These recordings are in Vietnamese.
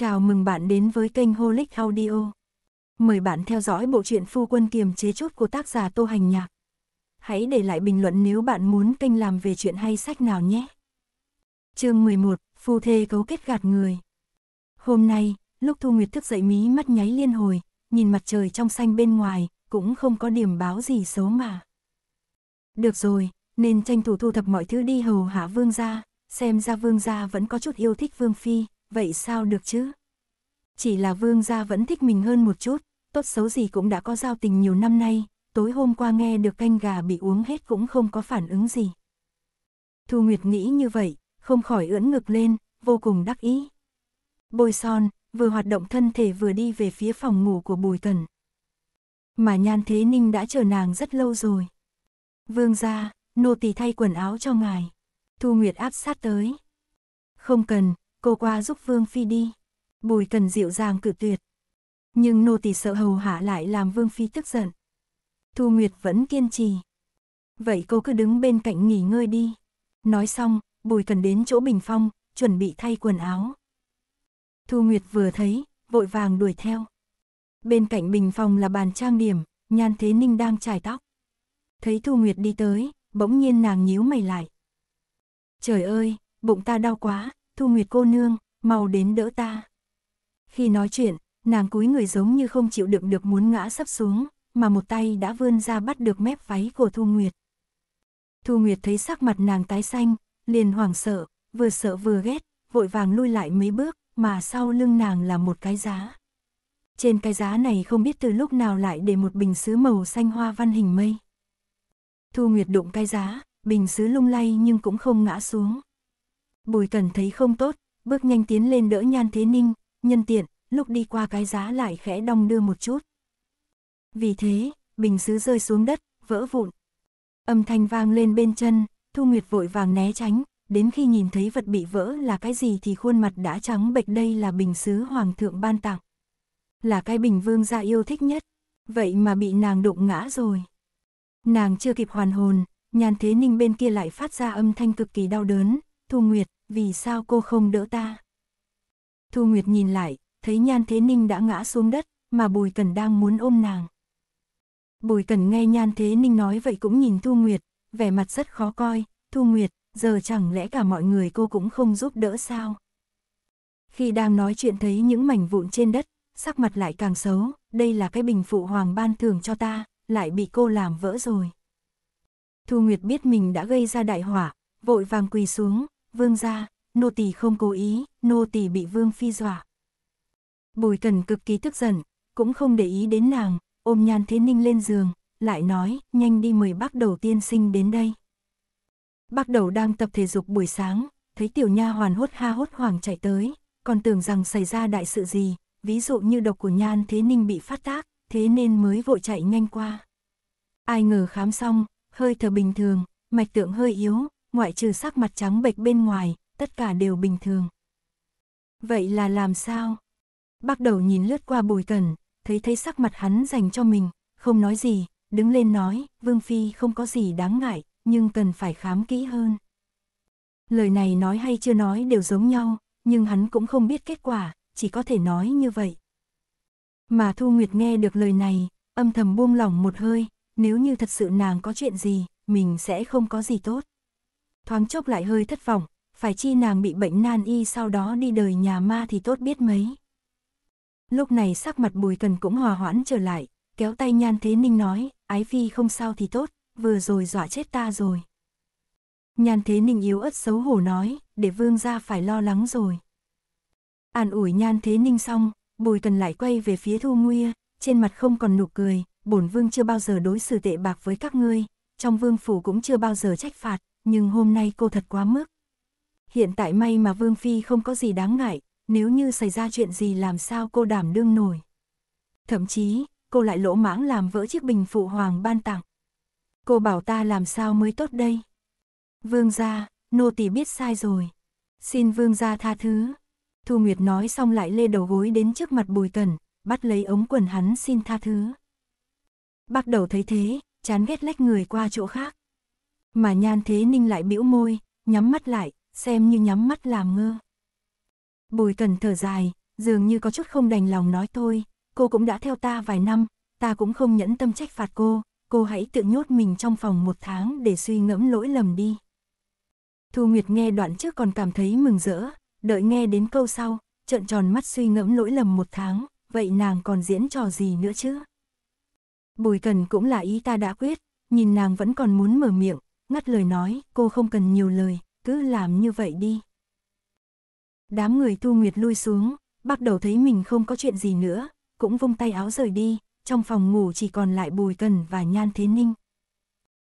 Chào mừng bạn đến với kênh Holic Audio. Mời bạn theo dõi bộ truyện Phu Quân Kiềm Chế Chút của tác giả Tô Hành Nhạc. Hãy để lại bình luận nếu bạn muốn kênh làm về chuyện hay sách nào nhé. Chương 11, Phu Thê Cấu Kết Gạt Người Hôm nay, lúc Thu Nguyệt thức dậy mí mắt nháy liên hồi, nhìn mặt trời trong xanh bên ngoài, cũng không có điểm báo gì xấu mà. Được rồi, nên tranh thủ thu thập mọi thứ đi hầu hạ vương gia, xem ra vương gia vẫn có chút yêu thích vương phi, vậy sao được chứ? Chỉ là vương gia vẫn thích mình hơn một chút, tốt xấu gì cũng đã có giao tình nhiều năm nay, tối hôm qua nghe được canh gà bị uống hết cũng không có phản ứng gì. Thu Nguyệt nghĩ như vậy, không khỏi ưỡn ngực lên, vô cùng đắc ý. Bôi son, vừa hoạt động thân thể vừa đi về phía phòng ngủ của Bùi Cẩn. Mà Nhan Thế Ninh đã chờ nàng rất lâu rồi. Vương gia, nô tỳ thay quần áo cho ngài. Thu Nguyệt áp sát tới. Không cần, cô qua giúp Vương Phi đi. Bùi cần dịu dàng cử tuyệt. Nhưng nô tỳ sợ hầu hạ lại làm Vương Phi tức giận. Thu Nguyệt vẫn kiên trì. Vậy cô cứ đứng bên cạnh nghỉ ngơi đi. Nói xong, bùi cần đến chỗ bình phong, chuẩn bị thay quần áo. Thu Nguyệt vừa thấy, vội vàng đuổi theo. Bên cạnh bình phong là bàn trang điểm, Nhan Thế Ninh đang chải tóc. Thấy Thu Nguyệt đi tới, bỗng nhiên nàng nhíu mày lại. Trời ơi, bụng ta đau quá, Thu Nguyệt cô nương, mau đến đỡ ta. Khi nói chuyện, nàng cúi người giống như không chịu đựng được muốn ngã sắp xuống, mà một tay đã vươn ra bắt được mép váy của Thu Nguyệt. Thu Nguyệt thấy sắc mặt nàng tái xanh, liền hoảng sợ, vừa sợ vừa ghét, vội vàng lui lại mấy bước, mà sau lưng nàng là một cái giá. Trên cái giá này không biết từ lúc nào lại để một bình sứ màu xanh hoa văn hình mây. Thu Nguyệt đụng cái giá, bình sứ lung lay nhưng cũng không ngã xuống. Bùi Cần thấy không tốt, bước nhanh tiến lên đỡ Nhan Thế Ninh, nhân tiện, lúc đi qua cái giá lại khẽ đong đưa một chút. Vì thế, bình sứ rơi xuống đất, vỡ vụn. Âm thanh vang lên bên chân, Thu Nguyệt vội vàng né tránh, đến khi nhìn thấy vật bị vỡ là cái gì thì khuôn mặt đã trắng bệch đây là bình sứ hoàng thượng ban tặng. Là cái bình vương gia yêu thích nhất, vậy mà bị nàng đụng ngã rồi. Nàng chưa kịp hoàn hồn, nhàn thế ninh bên kia lại phát ra âm thanh cực kỳ đau đớn, Thu Nguyệt, vì sao cô không đỡ ta? Thu Nguyệt nhìn lại, thấy Nhan Thế Ninh đã ngã xuống đất, mà Bùi Cần đang muốn ôm nàng. Bùi Cần nghe Nhan Thế Ninh nói vậy cũng nhìn Thu Nguyệt, vẻ mặt rất khó coi, Thu Nguyệt, giờ chẳng lẽ cả mọi người cô cũng không giúp đỡ sao? Khi đang nói chuyện thấy những mảnh vụn trên đất, sắc mặt lại càng xấu, đây là cái bình phụ hoàng ban thường cho ta, lại bị cô làm vỡ rồi. Thu Nguyệt biết mình đã gây ra đại hỏa, vội vàng quỳ xuống, vương gia, nô tỳ không cố ý, nô tỳ bị vương phi dọa. Bùi cần cực kỳ tức giận, cũng không để ý đến nàng, ôm nhan thế ninh lên giường, lại nói, nhanh đi mời bác đầu tiên sinh đến đây. Bác đầu đang tập thể dục buổi sáng, thấy tiểu nha hoàn hốt ha hốt hoảng chạy tới, còn tưởng rằng xảy ra đại sự gì, ví dụ như độc của nhan thế ninh bị phát tác, thế nên mới vội chạy nhanh qua. Ai ngờ khám xong, hơi thở bình thường, mạch tượng hơi yếu, ngoại trừ sắc mặt trắng bệch bên ngoài, tất cả đều bình thường. Vậy là làm sao? Bác đầu nhìn lướt qua bùi cần thấy thấy sắc mặt hắn dành cho mình, không nói gì, đứng lên nói, Vương Phi không có gì đáng ngại, nhưng cần phải khám kỹ hơn. Lời này nói hay chưa nói đều giống nhau, nhưng hắn cũng không biết kết quả, chỉ có thể nói như vậy. Mà Thu Nguyệt nghe được lời này, âm thầm buông lỏng một hơi, nếu như thật sự nàng có chuyện gì, mình sẽ không có gì tốt thoáng chốc lại hơi thất vọng, phải chi nàng bị bệnh nan y sau đó đi đời nhà ma thì tốt biết mấy. Lúc này sắc mặt bùi cần cũng hòa hoãn trở lại, kéo tay nhan thế ninh nói, ái phi không sao thì tốt, vừa rồi dọa chết ta rồi. Nhan thế ninh yếu ớt xấu hổ nói, để vương ra phải lo lắng rồi. An ủi nhan thế ninh xong, bùi cần lại quay về phía thu nguya, trên mặt không còn nụ cười, bổn vương chưa bao giờ đối xử tệ bạc với các ngươi, trong vương phủ cũng chưa bao giờ trách phạt, nhưng hôm nay cô thật quá mức. Hiện tại may mà Vương Phi không có gì đáng ngại, nếu như xảy ra chuyện gì làm sao cô đảm đương nổi. Thậm chí, cô lại lỗ mãng làm vỡ chiếc bình phụ hoàng ban tặng. Cô bảo ta làm sao mới tốt đây? Vương gia, nô tỳ biết sai rồi. Xin vương gia tha thứ. Thu Nguyệt nói xong lại lê đầu gối đến trước mặt Bùi Cẩn, bắt lấy ống quần hắn xin tha thứ. Bắt đầu thấy thế, chán ghét lách người qua chỗ khác. Mà Nhan Thế Ninh lại bĩu môi, nhắm mắt lại, xem như nhắm mắt làm ngơ. Bùi Cần thở dài, dường như có chút không đành lòng nói thôi, cô cũng đã theo ta vài năm, ta cũng không nhẫn tâm trách phạt cô, cô hãy tự nhốt mình trong phòng một tháng để suy ngẫm lỗi lầm đi. Thu Nguyệt nghe đoạn trước còn cảm thấy mừng rỡ, đợi nghe đến câu sau, trợn tròn mắt suy ngẫm lỗi lầm một tháng, vậy nàng còn diễn trò gì nữa chứ? Bùi Cần cũng là ý ta đã quyết, nhìn nàng vẫn còn muốn mở miệng, ngắt lời nói, cô không cần nhiều lời, cứ làm như vậy đi. Đám người thu nguyệt lui xuống, bắt đầu thấy mình không có chuyện gì nữa, cũng vung tay áo rời đi, trong phòng ngủ chỉ còn lại bùi cần và nhan thế ninh.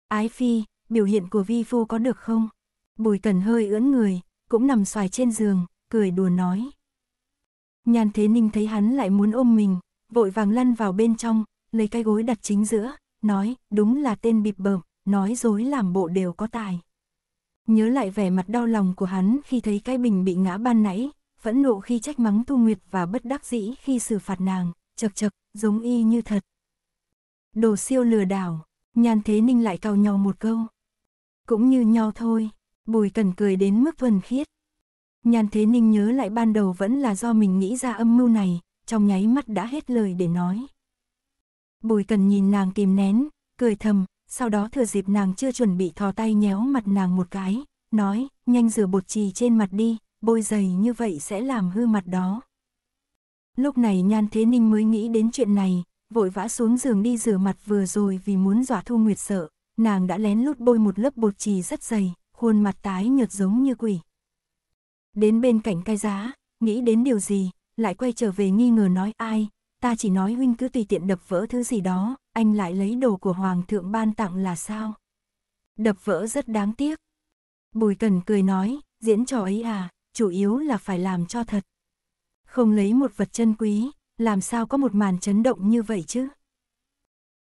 Ái phi, biểu hiện của vi phu có được không? Bùi cần hơi ưỡn người, cũng nằm xoài trên giường, cười đùa nói. Nhan thế ninh thấy hắn lại muốn ôm mình, vội vàng lăn vào bên trong, lấy cái gối đặt chính giữa, nói, đúng là tên bịp bợm nói dối làm bộ đều có tài. Nhớ lại vẻ mặt đau lòng của hắn khi thấy cái bình bị ngã ban nãy, phẫn nộ khi trách mắng Tu Nguyệt và bất đắc dĩ khi xử phạt nàng, chật chật, giống y như thật. Đồ siêu lừa đảo, nhan thế ninh lại cau nhau một câu. Cũng như nhau thôi, bùi cần cười đến mức thuần khiết. Nhan thế ninh nhớ lại ban đầu vẫn là do mình nghĩ ra âm mưu này, trong nháy mắt đã hết lời để nói. Bùi cần nhìn nàng kìm nén, cười thầm, sau đó thừa dịp nàng chưa chuẩn bị thò tay nhéo mặt nàng một cái, nói, nhanh rửa bột trì trên mặt đi, bôi dày như vậy sẽ làm hư mặt đó. Lúc này Nhan Thế Ninh mới nghĩ đến chuyện này, vội vã xuống giường đi rửa mặt vừa rồi vì muốn dọa Thu Nguyệt sợ, nàng đã lén lút bôi một lớp bột trì rất dày, khuôn mặt tái nhợt giống như quỷ. Đến bên cạnh cai giá, nghĩ đến điều gì, lại quay trở về nghi ngờ nói ai, ta chỉ nói huynh cứ tùy tiện đập vỡ thứ gì đó, anh lại lấy đồ của Hoàng thượng ban tặng là sao? Đập vỡ rất đáng tiếc. Bùi Cần cười nói, diễn trò ấy à, chủ yếu là phải làm cho thật. Không lấy một vật chân quý, làm sao có một màn chấn động như vậy chứ?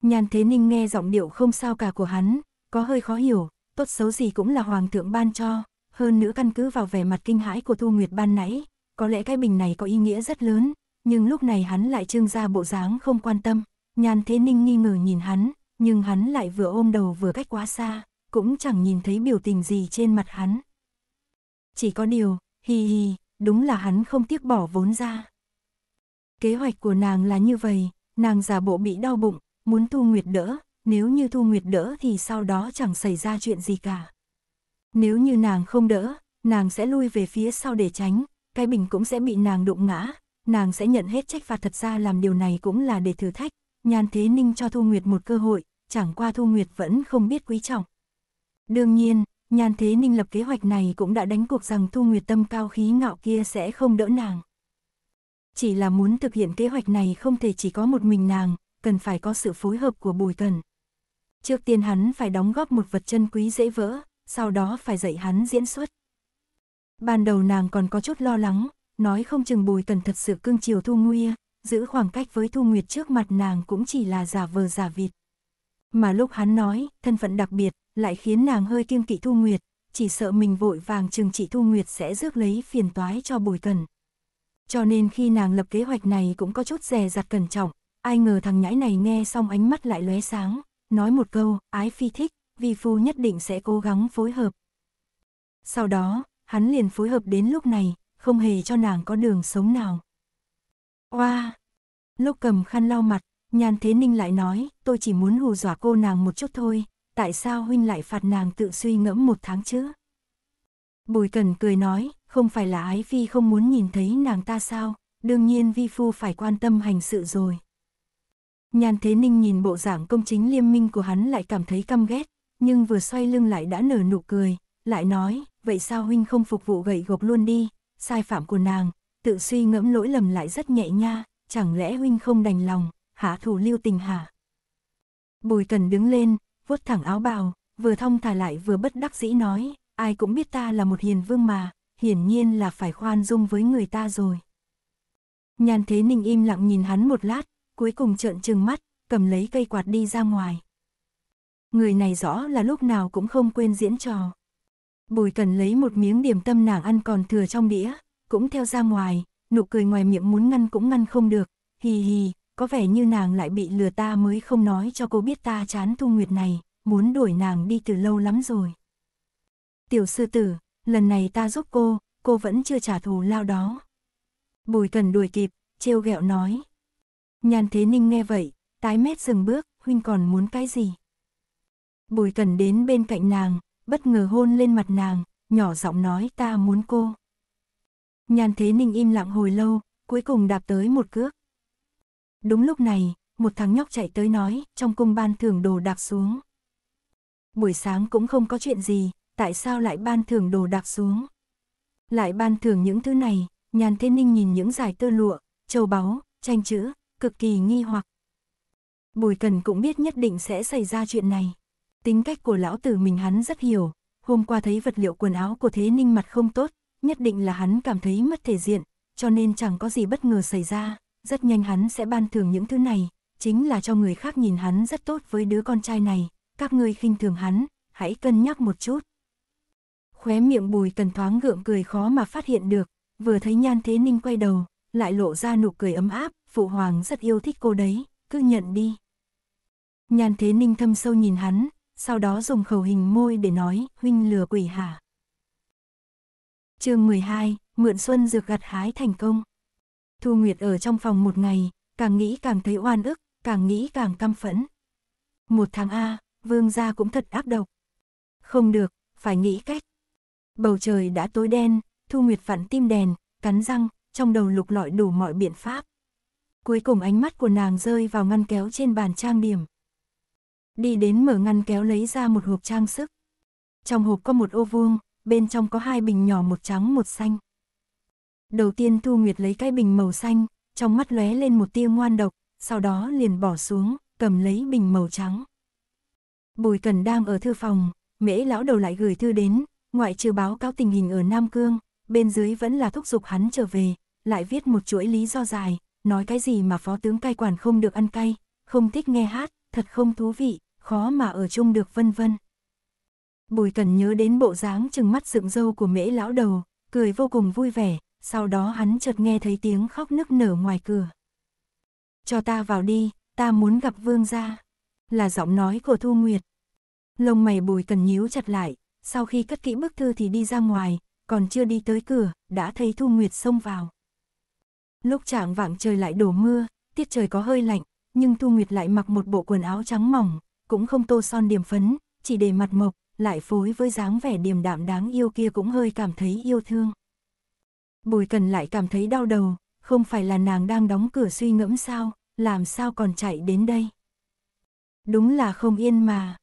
Nhàn Thế Ninh nghe giọng điệu không sao cả của hắn, có hơi khó hiểu, tốt xấu gì cũng là Hoàng thượng ban cho, hơn nữa căn cứ vào vẻ mặt kinh hãi của Thu Nguyệt ban nãy, có lẽ cái bình này có ý nghĩa rất lớn, nhưng lúc này hắn lại trưng ra bộ dáng không quan tâm. Nhan Thế Ninh nghi ngờ nhìn hắn, nhưng hắn lại vừa ôm đầu vừa cách quá xa, cũng chẳng nhìn thấy biểu tình gì trên mặt hắn. Chỉ có điều, hi hi, đúng là hắn không tiếc bỏ vốn ra. Kế hoạch của nàng là như vậy, nàng giả bộ bị đau bụng, muốn Thu Nguyệt đỡ, nếu như Thu Nguyệt đỡ thì sau đó chẳng xảy ra chuyện gì cả. Nếu như nàng không đỡ, nàng sẽ lui về phía sau để tránh, cái bình cũng sẽ bị nàng đụng ngã, nàng sẽ nhận hết trách phạt thật ra làm điều này cũng là để thử thách, Nhan Thế Ninh cho Thu Nguyệt một cơ hội, chẳng qua Thu Nguyệt vẫn không biết quý trọng. Đương nhiên, Nhan Thế Ninh lập kế hoạch này cũng đã đánh cuộc rằng Thu Nguyệt tâm cao khí ngạo kia sẽ không đỡ nàng. Chỉ là muốn thực hiện kế hoạch này không thể chỉ có một mình nàng, cần phải có sự phối hợp của Bùi Cần. Trước tiên hắn phải đóng góp một vật chân quý dễ vỡ, sau đó phải dạy hắn diễn xuất. Ban đầu nàng còn có chút lo lắng, nói không chừng Bùi Cần thật sự cưng chiều Thu nguyệt giữ khoảng cách với Thu Nguyệt trước mặt nàng cũng chỉ là giả vờ giả vịt. Mà lúc hắn nói, thân phận đặc biệt, lại khiến nàng hơi kiêng kỵ Thu Nguyệt, chỉ sợ mình vội vàng chừng trị Thu Nguyệt sẽ rước lấy phiền toái cho bồi cần. Cho nên khi nàng lập kế hoạch này cũng có chút dè dặt cẩn trọng, ai ngờ thằng nhãi này nghe xong ánh mắt lại lóe sáng, nói một câu, ái phi thích, vi phu nhất định sẽ cố gắng phối hợp. Sau đó, hắn liền phối hợp đến lúc này, không hề cho nàng có đường sống nào. Oa! Lúc cầm khăn lau mặt, Nhan Thế Ninh lại nói, tôi chỉ muốn hù dọa cô nàng một chút thôi, tại sao huynh lại phạt nàng tự suy ngẫm một tháng chứ? Bùi Cần cười nói, không phải là ái phi không muốn nhìn thấy nàng ta sao, đương nhiên vi phu phải quan tâm hành sự rồi. Nhan Thế Ninh nhìn bộ dạng công chính liêm minh của hắn lại cảm thấy căm ghét, nhưng vừa xoay lưng lại đã nở nụ cười, lại nói, vậy sao huynh không phục vụ gậy gộc luôn đi, sai phạm của nàng, tự suy ngẫm lỗi lầm lại rất nhẹ nha, chẳng lẽ huynh không đành lòng, hạ thủ lưu tình hả? Bùi cần đứng lên, vuốt thẳng áo bào, vừa thong thả lại vừa bất đắc dĩ nói, ai cũng biết ta là một hiền vương mà, hiển nhiên là phải khoan dung với người ta rồi. Nhàn thế ninh im lặng nhìn hắn một lát, cuối cùng trợn trừng mắt, cầm lấy cây quạt đi ra ngoài. Người này rõ là lúc nào cũng không quên diễn trò. Bùi cần lấy một miếng điểm tâm nàng ăn còn thừa trong đĩa, cũng theo ra ngoài, nụ cười ngoài miệng muốn ngăn cũng ngăn không được, hì hì, có vẻ như nàng lại bị lừa ta mới không nói cho cô biết ta chán Thu Nguyệt này, muốn đuổi nàng đi từ lâu lắm rồi. Tiểu sư tử, lần này ta giúp cô, cô vẫn chưa trả thù lao đó. Bùi cần đuổi kịp, trêu ghẹo nói. Nhàn Thế Ninh nghe vậy, tái mét dừng bước, huynh còn muốn cái gì? Bùi cần đến bên cạnh nàng, bất ngờ hôn lên mặt nàng, nhỏ giọng nói ta muốn cô. Nhan Thế Ninh im lặng hồi lâu, cuối cùng đạp tới một cước. Đúng lúc này, một thằng nhóc chạy tới nói, trong cung ban thưởng đồ đạp xuống. Buổi sáng cũng không có chuyện gì, tại sao lại ban thưởng đồ đạp xuống? Lại ban thưởng những thứ này, Nhan Thế Ninh nhìn những giải tơ lụa, châu báu, tranh chữ, cực kỳ nghi hoặc. Bùi Cần cũng biết nhất định sẽ xảy ra chuyện này. Tính cách của lão tử mình hắn rất hiểu, hôm qua thấy vật liệu quần áo của Thế Ninh mặt không tốt, nhất định là hắn cảm thấy mất thể diện, cho nên chẳng có gì bất ngờ xảy ra, rất nhanh hắn sẽ ban thưởng những thứ này, chính là cho người khác nhìn hắn rất tốt với đứa con trai này, các ngươi khinh thường hắn, hãy cân nhắc một chút. Khóe miệng bùi cần thoáng gượng cười khó mà phát hiện được, vừa thấy nhan thế ninh quay đầu, lại lộ ra nụ cười ấm áp, phụ hoàng rất yêu thích cô đấy, cứ nhận đi. Nhan thế ninh thâm sâu nhìn hắn, sau đó dùng khẩu hình môi để nói, huynh lừa quỷ hả? chương 12, mượn xuân dược gặt hái thành công. Thu Nguyệt ở trong phòng một ngày, càng nghĩ càng thấy oan ức, càng nghĩ càng căm phẫn. Một tháng A, vương gia cũng thật áp độc. Không được, phải nghĩ cách. Bầu trời đã tối đen, Thu Nguyệt vặn tim đèn, cắn răng, trong đầu lục lọi đủ mọi biện pháp. Cuối cùng ánh mắt của nàng rơi vào ngăn kéo trên bàn trang điểm. Đi đến mở ngăn kéo lấy ra một hộp trang sức. Trong hộp có một ô vuông, bên trong có hai bình nhỏ một trắng một xanh. Đầu tiên Thu Nguyệt lấy cái bình màu xanh, trong mắt lóe lên một tia ngoan độc, sau đó liền bỏ xuống, cầm lấy bình màu trắng. Bùi Cần đang ở thư phòng, Mễ lão đầu lại gửi thư đến, ngoại trừ báo cáo tình hình ở Nam Cương, bên dưới vẫn là thúc giục hắn trở về, lại viết một chuỗi lý do dài, nói cái gì mà phó tướng cai quản không được ăn cay, không thích nghe hát, thật không thú vị, khó mà ở chung được vân vân. Bùi Cần nhớ đến bộ dáng trừng mắt dựng dâu của mễ lão đầu, cười vô cùng vui vẻ, sau đó hắn chợt nghe thấy tiếng khóc nức nở ngoài cửa. Cho ta vào đi, ta muốn gặp vương gia, là giọng nói của Thu Nguyệt. Lông mày bùi cần nhíu chặt lại, sau khi cất kỹ bức thư thì đi ra ngoài, còn chưa đi tới cửa, đã thấy Thu Nguyệt xông vào. Lúc trạng vạng trời lại đổ mưa, tiết trời có hơi lạnh, nhưng Thu Nguyệt lại mặc một bộ quần áo trắng mỏng, cũng không tô son điểm phấn, chỉ để mặt mộc, lại phối với dáng vẻ điềm đạm đáng yêu kia cũng hơi cảm thấy yêu thương. Bùi cần lại cảm thấy đau đầu, không phải là nàng đang đóng cửa suy ngẫm sao, làm sao còn chạy đến đây. Đúng là không yên mà.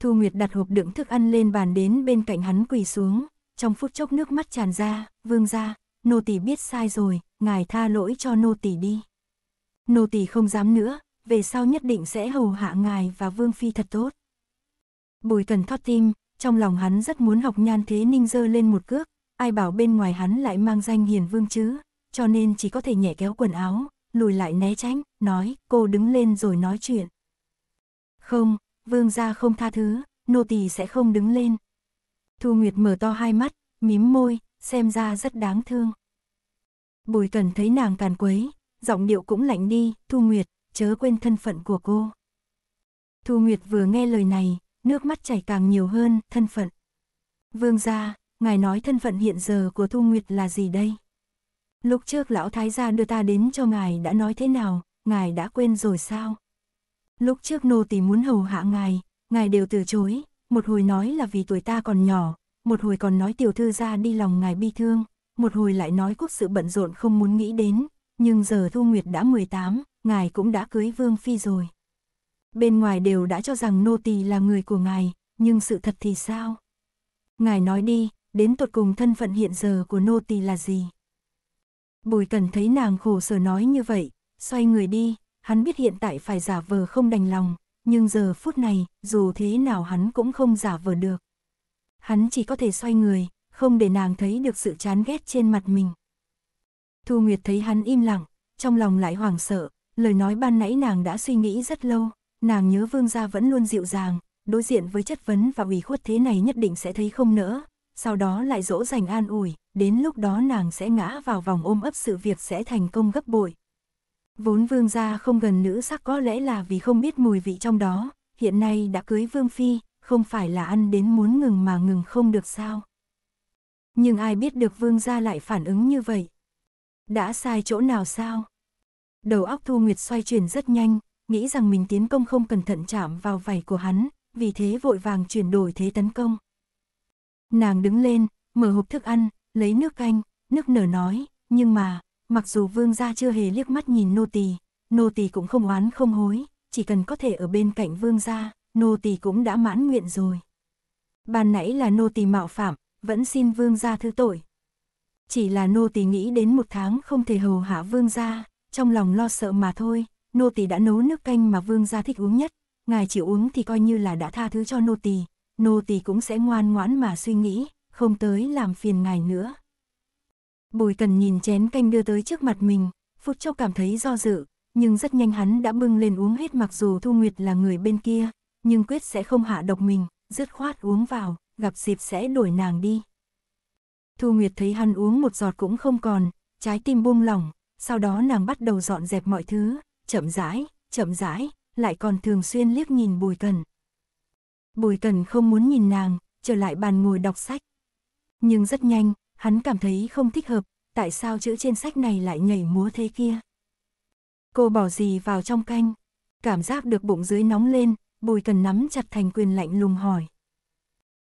Thu Nguyệt đặt hộp đựng thức ăn lên bàn đến bên cạnh hắn quỳ xuống, trong phút chốc nước mắt tràn ra, vương ra, nô tỳ biết sai rồi, ngài tha lỗi cho nô tỳ đi. Nô tỳ không dám nữa, về sau nhất định sẽ hầu hạ ngài và vương phi thật tốt. Bùi Cần thót tim, trong lòng hắn rất muốn học Nhan Thế Ninh dơ lên một cước, ai bảo bên ngoài hắn lại mang danh hiền vương chứ, cho nên chỉ có thể nhẹ kéo quần áo, lùi lại né tránh, nói, cô đứng lên rồi nói chuyện. Không, vương gia không tha thứ, nô tỳ sẽ không đứng lên. Thu Nguyệt mở to hai mắt, mím môi, xem ra rất đáng thương. Bùi Cần thấy nàng càn quấy, giọng điệu cũng lạnh đi, Thu Nguyệt, chớ quên thân phận của cô. Thu Nguyệt vừa nghe lời này, nước mắt chảy càng nhiều hơn, thân phận. Vương gia, ngài nói thân phận hiện giờ của Thu Nguyệt là gì đây? Lúc trước lão thái gia đưa ta đến cho ngài đã nói thế nào, ngài đã quên rồi sao? Lúc trước nô tỳ muốn hầu hạ ngài, ngài đều từ chối, một hồi nói là vì tuổi ta còn nhỏ, một hồi còn nói tiểu thư gia đi lòng ngài bi thương, một hồi lại nói quốc sự bận rộn không muốn nghĩ đến, nhưng giờ Thu Nguyệt đã 18, ngài cũng đã cưới Vương Phi rồi bên ngoài đều đã cho rằng nô tỳ là người của ngài, nhưng sự thật thì sao? Ngài nói đi, đến tột cùng thân phận hiện giờ của nô tỳ là gì? Bùi Cần thấy nàng khổ sở nói như vậy, xoay người đi, hắn biết hiện tại phải giả vờ không đành lòng, nhưng giờ phút này, dù thế nào hắn cũng không giả vờ được. Hắn chỉ có thể xoay người, không để nàng thấy được sự chán ghét trên mặt mình. Thu Nguyệt thấy hắn im lặng, trong lòng lại hoảng sợ, lời nói ban nãy nàng đã suy nghĩ rất lâu, nàng nhớ vương gia vẫn luôn dịu dàng, đối diện với chất vấn và ủy khuất thế này nhất định sẽ thấy không nỡ, sau đó lại dỗ dành an ủi, đến lúc đó nàng sẽ ngã vào vòng ôm ấp sự việc sẽ thành công gấp bội. Vốn vương gia không gần nữ sắc có lẽ là vì không biết mùi vị trong đó, hiện nay đã cưới vương phi, không phải là ăn đến muốn ngừng mà ngừng không được sao. Nhưng ai biết được vương gia lại phản ứng như vậy? Đã sai chỗ nào sao? Đầu óc Thu Nguyệt xoay chuyển rất nhanh, nghĩ rằng mình tiến công không cẩn thận chạm vào vảy của hắn, vì thế vội vàng chuyển đổi thế tấn công. Nàng đứng lên, mở hộp thức ăn, lấy nước canh, nước nở nói, nhưng mà, mặc dù vương gia chưa hề liếc mắt nhìn nô tỳ, nô tỳ cũng không oán không hối, chỉ cần có thể ở bên cạnh vương gia, nô tỳ cũng đã mãn nguyện rồi. Ban nãy là nô tỳ mạo phạm, vẫn xin vương gia thứ tội. Chỉ là nô tỳ nghĩ đến một tháng không thể hầu hạ vương gia, trong lòng lo sợ mà thôi, nô tỳ đã nấu nước canh mà vương gia thích uống nhất, ngài chịu uống thì coi như là đã tha thứ cho nô tỳ, nô tỳ cũng sẽ ngoan ngoãn mà suy nghĩ, không tới làm phiền ngài nữa. Bùi cần nhìn chén canh đưa tới trước mặt mình, phút châu cảm thấy do dự, nhưng rất nhanh hắn đã bưng lên uống hết mặc dù Thu Nguyệt là người bên kia, nhưng quyết sẽ không hạ độc mình, dứt khoát uống vào, gặp dịp sẽ đuổi nàng đi. Thu Nguyệt thấy hắn uống một giọt cũng không còn, trái tim buông lỏng, sau đó nàng bắt đầu dọn dẹp mọi thứ, chậm rãi, chậm rãi, lại còn thường xuyên liếc nhìn Bùi Cần. Bùi Cần không muốn nhìn nàng, trở lại bàn ngồi đọc sách. Nhưng rất nhanh, hắn cảm thấy không thích hợp, tại sao chữ trên sách này lại nhảy múa thế kia. Cô bỏ gì vào trong canh? Cảm giác được bụng dưới nóng lên, Bùi Cần nắm chặt thành quyền lạnh lùng hỏi.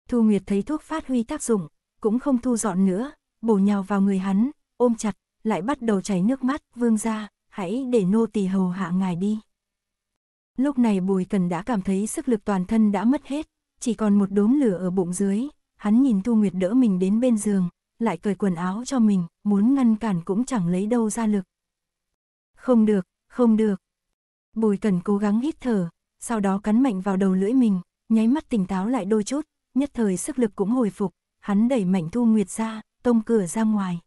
Thu Nguyệt thấy thuốc phát huy tác dụng, cũng không thu dọn nữa, bổ nhào vào người hắn, ôm chặt, lại bắt đầu chảy nước mắt, vương ra, hãy để nô tỳ hầu hạ ngài đi. Lúc này Bùi Cần đã cảm thấy sức lực toàn thân đã mất hết, chỉ còn một đốm lửa ở bụng dưới, hắn nhìn Thu Nguyệt đỡ mình đến bên giường, lại cởi quần áo cho mình, muốn ngăn cản cũng chẳng lấy đâu ra lực. Không được, không được. Bùi Cần cố gắng hít thở, sau đó cắn mạnh vào đầu lưỡi mình, nháy mắt tỉnh táo lại đôi chút, nhất thời sức lực cũng hồi phục, hắn đẩy mạnh Thu Nguyệt ra, tông cửa ra ngoài.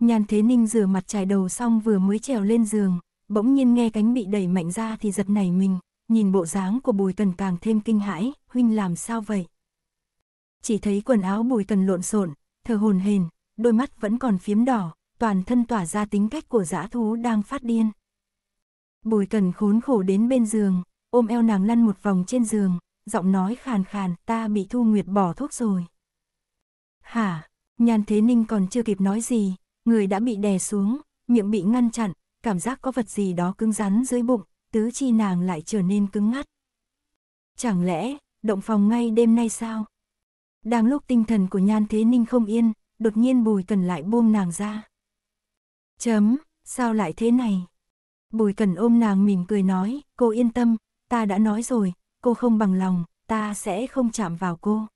Nhan Thế Ninh rửa mặt chải đầu xong vừa mới trèo lên giường, bỗng nhiên nghe cánh bị đẩy mạnh ra thì giật nảy mình, nhìn bộ dáng của Bùi Tần càng thêm kinh hãi, huynh làm sao vậy? Chỉ thấy quần áo Bùi Tần lộn xộn, thở hồn hền, đôi mắt vẫn còn phiếm đỏ, toàn thân tỏa ra tính cách của dã thú đang phát điên. Bùi Tần khốn khổ đến bên giường, ôm eo nàng lăn một vòng trên giường, giọng nói khàn khàn, ta bị Thu Nguyệt bỏ thuốc rồi. Hả, Nhan Thế Ninh còn chưa kịp nói gì, người đã bị đè xuống, miệng bị ngăn chặn, cảm giác có vật gì đó cứng rắn dưới bụng, tứ chi nàng lại trở nên cứng ngắt. Chẳng lẽ, động phòng ngay đêm nay sao? Đang lúc tinh thần của Nhan Thế Ninh không yên, đột nhiên Bùi Cần lại buông nàng ra. Chấm, sao lại thế này? Bùi Cần ôm nàng mỉm cười nói, cô yên tâm, ta đã nói rồi, cô không bằng lòng, ta sẽ không chạm vào cô.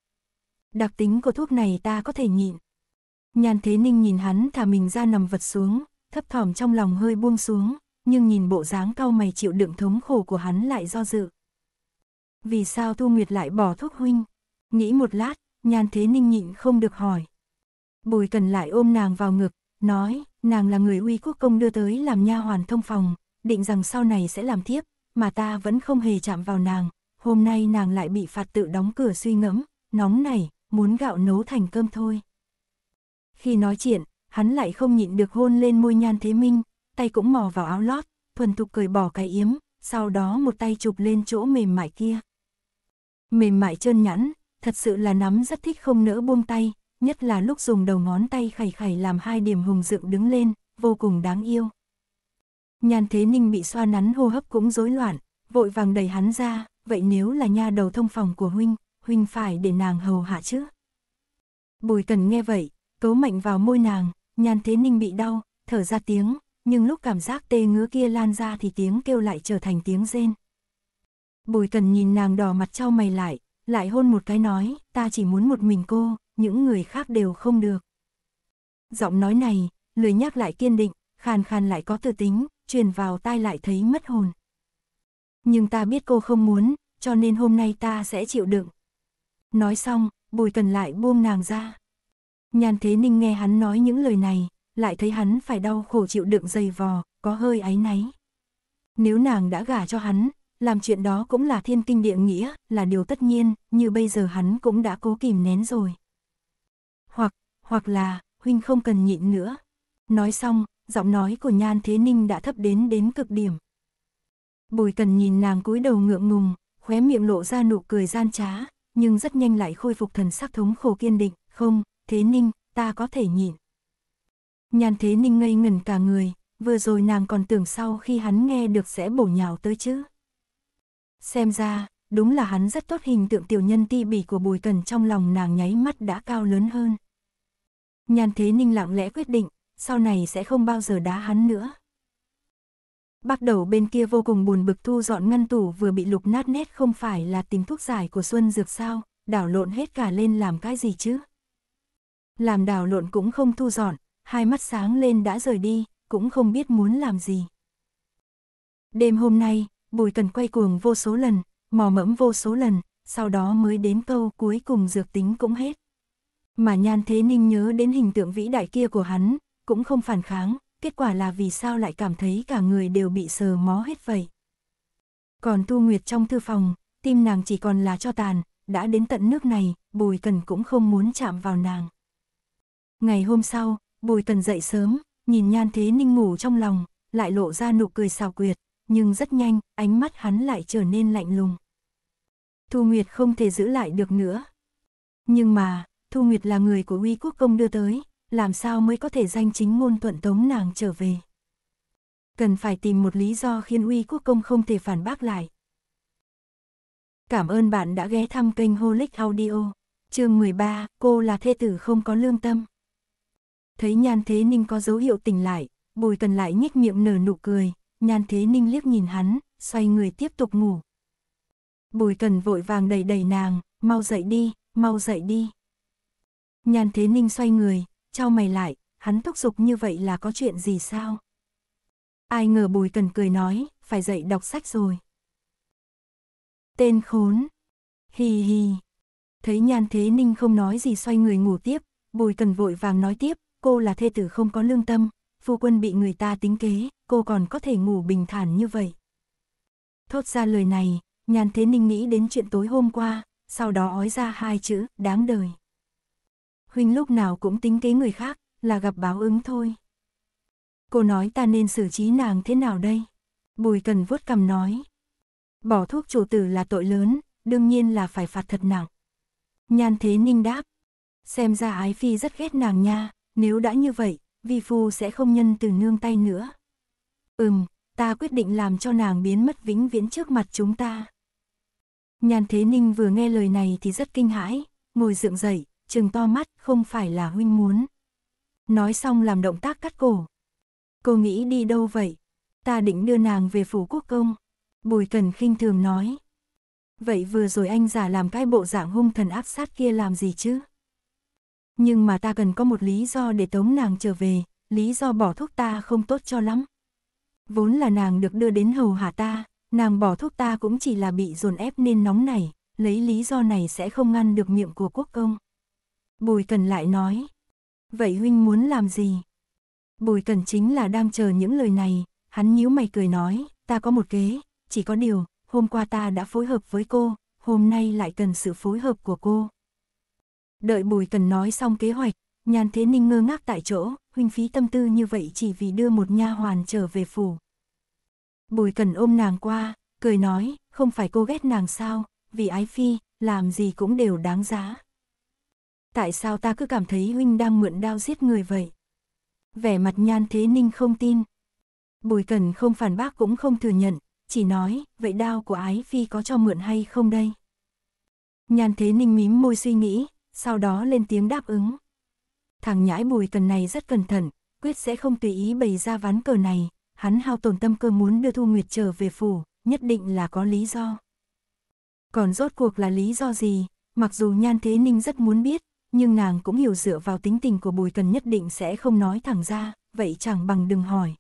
Đặc tính của thuốc này ta có thể nhịn, Nhan Thế Ninh nhìn hắn thả mình ra nằm vật xuống, thấp thỏm trong lòng hơi buông xuống, nhưng nhìn bộ dáng cao mày chịu đựng thống khổ của hắn lại do dự. Vì sao Thu Nguyệt lại bỏ thuốc huynh? Nghĩ một lát, Nhan Thế Ninh nhịn không được hỏi. Bùi cần lại ôm nàng vào ngực, nói, nàng là người uy quốc công đưa tới làm nha hoàn thông phòng, định rằng sau này sẽ làm tiếp, mà ta vẫn không hề chạm vào nàng, hôm nay nàng lại bị phạt tự đóng cửa suy ngẫm, nóng này, muốn gạo nấu thành cơm thôi. Khi nói chuyện, hắn lại không nhịn được hôn lên môi Nhan Thế Minh, tay cũng mò vào áo lót, thuần thục cởi bỏ cái yếm, sau đó một tay chụp lên chỗ mềm mại kia. Mềm mại trơn nhẵn, thật sự là nắm rất thích không nỡ buông tay, nhất là lúc dùng đầu ngón tay khẩy khẩy làm hai điểm hùng dựng đứng lên, vô cùng đáng yêu. Nhan Thế Ninh bị xoa nắn hô hấp cũng rối loạn, vội vàng đẩy hắn ra, vậy nếu là nha đầu thông phòng của huynh, huynh phải để nàng hầu hạ chứ. Bùi Cần nghe vậy, cố mạnh vào môi nàng, nhàn thế ninh bị đau, thở ra tiếng, nhưng lúc cảm giác tê ngứa kia lan ra thì tiếng kêu lại trở thành tiếng rên. Bùi cần nhìn nàng đỏ mặt trao mày lại, lại hôn một cái nói, ta chỉ muốn một mình cô, những người khác đều không được. Giọng nói này, lười nhắc lại kiên định, khàn khàn lại có tư tính, truyền vào tai lại thấy mất hồn. Nhưng ta biết cô không muốn, cho nên hôm nay ta sẽ chịu đựng. Nói xong, bùi cần lại buông nàng ra. Nhan Thế Ninh nghe hắn nói những lời này, lại thấy hắn phải đau khổ chịu đựng dày vò, có hơi áy náy. Nếu nàng đã gả cho hắn, làm chuyện đó cũng là thiên kinh địa nghĩa, là điều tất nhiên, như bây giờ hắn cũng đã cố kìm nén rồi. Hoặc, hoặc là, huynh không cần nhịn nữa. Nói xong, giọng nói của Nhan Thế Ninh đã thấp đến đến cực điểm. Bùi cần nhìn nàng cúi đầu ngượng ngùng, khóe miệng lộ ra nụ cười gian trá, nhưng rất nhanh lại khôi phục thần sắc thống khổ kiên định, không, Thế Ninh, ta có thể nhịn. Nhan Thế Ninh ngây ngẩn cả người, vừa rồi nàng còn tưởng sau khi hắn nghe được sẽ bổ nhào tới chứ. Xem ra, đúng là hắn rất tốt hình tượng tiểu nhân ti bỉ của Bùi Cần trong lòng nàng nháy mắt đã cao lớn hơn. Nhan Thế Ninh lặng lẽ quyết định, sau này sẽ không bao giờ đá hắn nữa. Bắt đầu bên kia vô cùng buồn bực thu dọn ngăn tủ vừa bị lục nát nét không phải là tìm thuốc giải của Xuân Dược sao, đảo lộn hết cả lên làm cái gì chứ làm đảo lộn cũng không thu dọn, hai mắt sáng lên đã rời đi, cũng không biết muốn làm gì. Đêm hôm nay, Bùi Cần quay cuồng vô số lần, mò mẫm vô số lần, sau đó mới đến câu cuối cùng dược tính cũng hết. Mà Nhan Thế Ninh nhớ đến hình tượng vĩ đại kia của hắn, cũng không phản kháng, kết quả là vì sao lại cảm thấy cả người đều bị sờ mó hết vậy. Còn Tu Nguyệt trong thư phòng, tim nàng chỉ còn là cho tàn, đã đến tận nước này, Bùi Cần cũng không muốn chạm vào nàng. Ngày hôm sau, Bùi Tần dậy sớm, nhìn Nhan Thế Ninh ngủ trong lòng, lại lộ ra nụ cười xào quyệt, nhưng rất nhanh, ánh mắt hắn lại trở nên lạnh lùng. Thu Nguyệt không thể giữ lại được nữa. Nhưng mà, Thu Nguyệt là người của uy quốc công đưa tới, làm sao mới có thể danh chính ngôn thuận tống nàng trở về. Cần phải tìm một lý do khiến uy quốc công không thể phản bác lại. Cảm ơn bạn đã ghé thăm kênh Holic Audio. Chương 13, cô là thê tử không có lương tâm. Thấy Nhan Thế Ninh có dấu hiệu tỉnh lại, Bùi Cần lại nhếch miệng nở nụ cười, Nhan Thế Ninh liếc nhìn hắn, xoay người tiếp tục ngủ. Bùi Cần vội vàng đầy đầy nàng, mau dậy đi, mau dậy đi. Nhan Thế Ninh xoay người, trao mày lại, hắn thúc giục như vậy là có chuyện gì sao? Ai ngờ Bùi Cần cười nói, phải dậy đọc sách rồi. Tên khốn. Hì hì. Thấy Nhan Thế Ninh không nói gì xoay người ngủ tiếp, Bùi Cần vội vàng nói tiếp, cô là thê tử không có lương tâm, phu quân bị người ta tính kế, cô còn có thể ngủ bình thản như vậy. Thốt ra lời này, nhàn thế ninh nghĩ đến chuyện tối hôm qua, sau đó ói ra hai chữ, đáng đời. Huynh lúc nào cũng tính kế người khác, là gặp báo ứng thôi. Cô nói ta nên xử trí nàng thế nào đây? Bùi cần vuốt cầm nói. Bỏ thuốc chủ tử là tội lớn, đương nhiên là phải phạt thật nặng. Nhan thế ninh đáp. Xem ra ái phi rất ghét nàng nha, nếu đã như vậy, vi phu sẽ không nhân từ nương tay nữa. Ừm, ta quyết định làm cho nàng biến mất vĩnh viễn trước mặt chúng ta. Nhàn Thế Ninh vừa nghe lời này thì rất kinh hãi, ngồi dựng dậy, trừng to mắt, không phải là huynh muốn. Nói xong làm động tác cắt cổ. Cô nghĩ đi đâu vậy? Ta định đưa nàng về phủ quốc công. Bùi Cần khinh thường nói. Vậy vừa rồi anh giả làm cái bộ dạng hung thần áp sát kia làm gì chứ? nhưng mà ta cần có một lý do để tống nàng trở về, lý do bỏ thuốc ta không tốt cho lắm. Vốn là nàng được đưa đến hầu hạ ta, nàng bỏ thuốc ta cũng chỉ là bị dồn ép nên nóng này, lấy lý do này sẽ không ngăn được miệng của quốc công. Bùi cần lại nói, vậy huynh muốn làm gì? Bùi cần chính là đang chờ những lời này, hắn nhíu mày cười nói, ta có một kế, chỉ có điều, hôm qua ta đã phối hợp với cô, hôm nay lại cần sự phối hợp của cô. Đợi Bùi Cần nói xong kế hoạch, Nhàn Thế Ninh ngơ ngác tại chỗ, huynh phí tâm tư như vậy chỉ vì đưa một nha hoàn trở về phủ. Bùi Cần ôm nàng qua, cười nói, không phải cô ghét nàng sao, vì ái phi, làm gì cũng đều đáng giá. Tại sao ta cứ cảm thấy huynh đang mượn đao giết người vậy? Vẻ mặt Nhan Thế Ninh không tin. Bùi Cần không phản bác cũng không thừa nhận, chỉ nói, vậy đao của ái phi có cho mượn hay không đây? Nhan Thế Ninh mím môi suy nghĩ, sau đó lên tiếng đáp ứng. Thằng nhãi bùi cần này rất cẩn thận, quyết sẽ không tùy ý bày ra ván cờ này, hắn hao tổn tâm cơ muốn đưa Thu Nguyệt trở về phủ, nhất định là có lý do. Còn rốt cuộc là lý do gì, mặc dù Nhan Thế Ninh rất muốn biết, nhưng nàng cũng hiểu dựa vào tính tình của Bùi Cần nhất định sẽ không nói thẳng ra, vậy chẳng bằng đừng hỏi.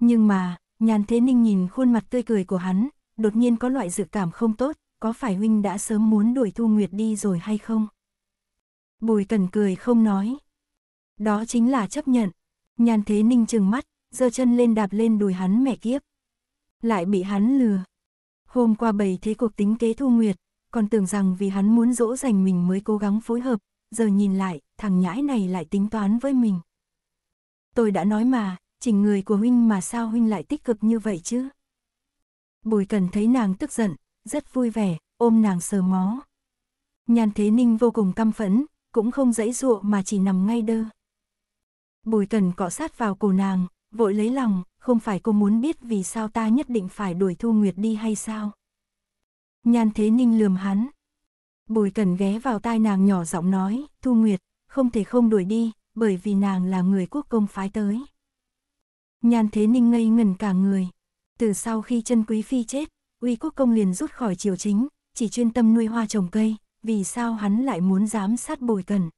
Nhưng mà, Nhan Thế Ninh nhìn khuôn mặt tươi cười của hắn, đột nhiên có loại dự cảm không tốt, có phải huynh đã sớm muốn đuổi Thu Nguyệt đi rồi hay không? Bùi Cần cười không nói. Đó chính là chấp nhận. Nhan Thế Ninh trừng mắt, giơ chân lên đạp lên đùi hắn mẹ kiếp. Lại bị hắn lừa. Hôm qua bày thế cuộc tính kế Thu Nguyệt, còn tưởng rằng vì hắn muốn dỗ dành mình mới cố gắng phối hợp, giờ nhìn lại, thằng nhãi này lại tính toán với mình. Tôi đã nói mà, chỉnh người của huynh mà sao huynh lại tích cực như vậy chứ? Bùi Cần thấy nàng tức giận, rất vui vẻ, ôm nàng sờ mó. nhàn Thế Ninh vô cùng căm phẫn, cũng không dãy dụa mà chỉ nằm ngay đơ. Bùi Cần cọ sát vào cổ nàng, vội lấy lòng, không phải cô muốn biết vì sao ta nhất định phải đuổi Thu Nguyệt đi hay sao? nhàn Thế Ninh lườm hắn. Bùi Cần ghé vào tai nàng nhỏ giọng nói, Thu Nguyệt, không thể không đuổi đi, bởi vì nàng là người quốc công phái tới. nhàn Thế Ninh ngây ngần cả người. Từ sau khi chân quý phi chết, Uy Quốc Công liền rút khỏi triều chính, chỉ chuyên tâm nuôi hoa trồng cây, vì sao hắn lại muốn giám sát bồi cần.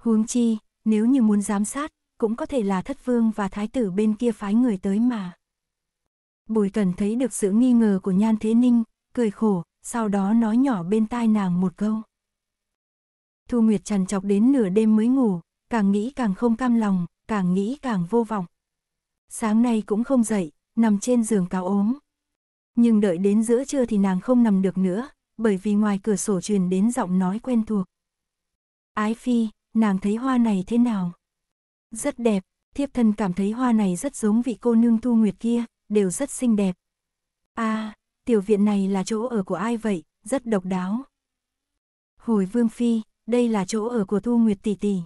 Huống chi, nếu như muốn giám sát, cũng có thể là thất vương và thái tử bên kia phái người tới mà. Bùi cần thấy được sự nghi ngờ của Nhan Thế Ninh, cười khổ, sau đó nói nhỏ bên tai nàng một câu. Thu Nguyệt trằn trọc đến nửa đêm mới ngủ, càng nghĩ càng không cam lòng, càng nghĩ càng vô vọng. Sáng nay cũng không dậy, nằm trên giường cáo ốm, nhưng đợi đến giữa trưa thì nàng không nằm được nữa, bởi vì ngoài cửa sổ truyền đến giọng nói quen thuộc. Ái phi, nàng thấy hoa này thế nào? Rất đẹp, thiếp thân cảm thấy hoa này rất giống vị cô nương thu nguyệt kia, đều rất xinh đẹp. À, tiểu viện này là chỗ ở của ai vậy, rất độc đáo. Hồi vương phi, đây là chỗ ở của thu nguyệt tỷ tỷ.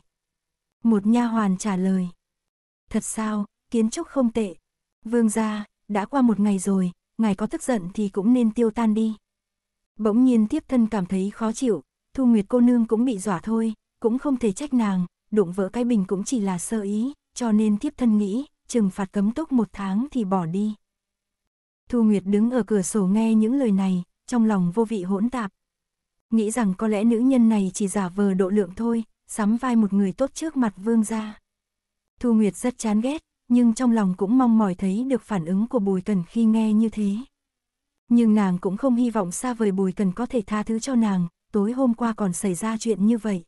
Một nha hoàn trả lời. Thật sao, kiến trúc không tệ. Vương gia, đã qua một ngày rồi, ngài có tức giận thì cũng nên tiêu tan đi. Bỗng nhiên tiếp thân cảm thấy khó chịu, Thu Nguyệt cô nương cũng bị dọa thôi, cũng không thể trách nàng, đụng vỡ cái bình cũng chỉ là sơ ý, cho nên tiếp thân nghĩ, trừng phạt cấm túc một tháng thì bỏ đi. Thu Nguyệt đứng ở cửa sổ nghe những lời này, trong lòng vô vị hỗn tạp. Nghĩ rằng có lẽ nữ nhân này chỉ giả vờ độ lượng thôi, sắm vai một người tốt trước mặt vương gia. Thu Nguyệt rất chán ghét, nhưng trong lòng cũng mong mỏi thấy được phản ứng của Bùi Cần khi nghe như thế. Nhưng nàng cũng không hy vọng xa vời Bùi Cần có thể tha thứ cho nàng, tối hôm qua còn xảy ra chuyện như vậy.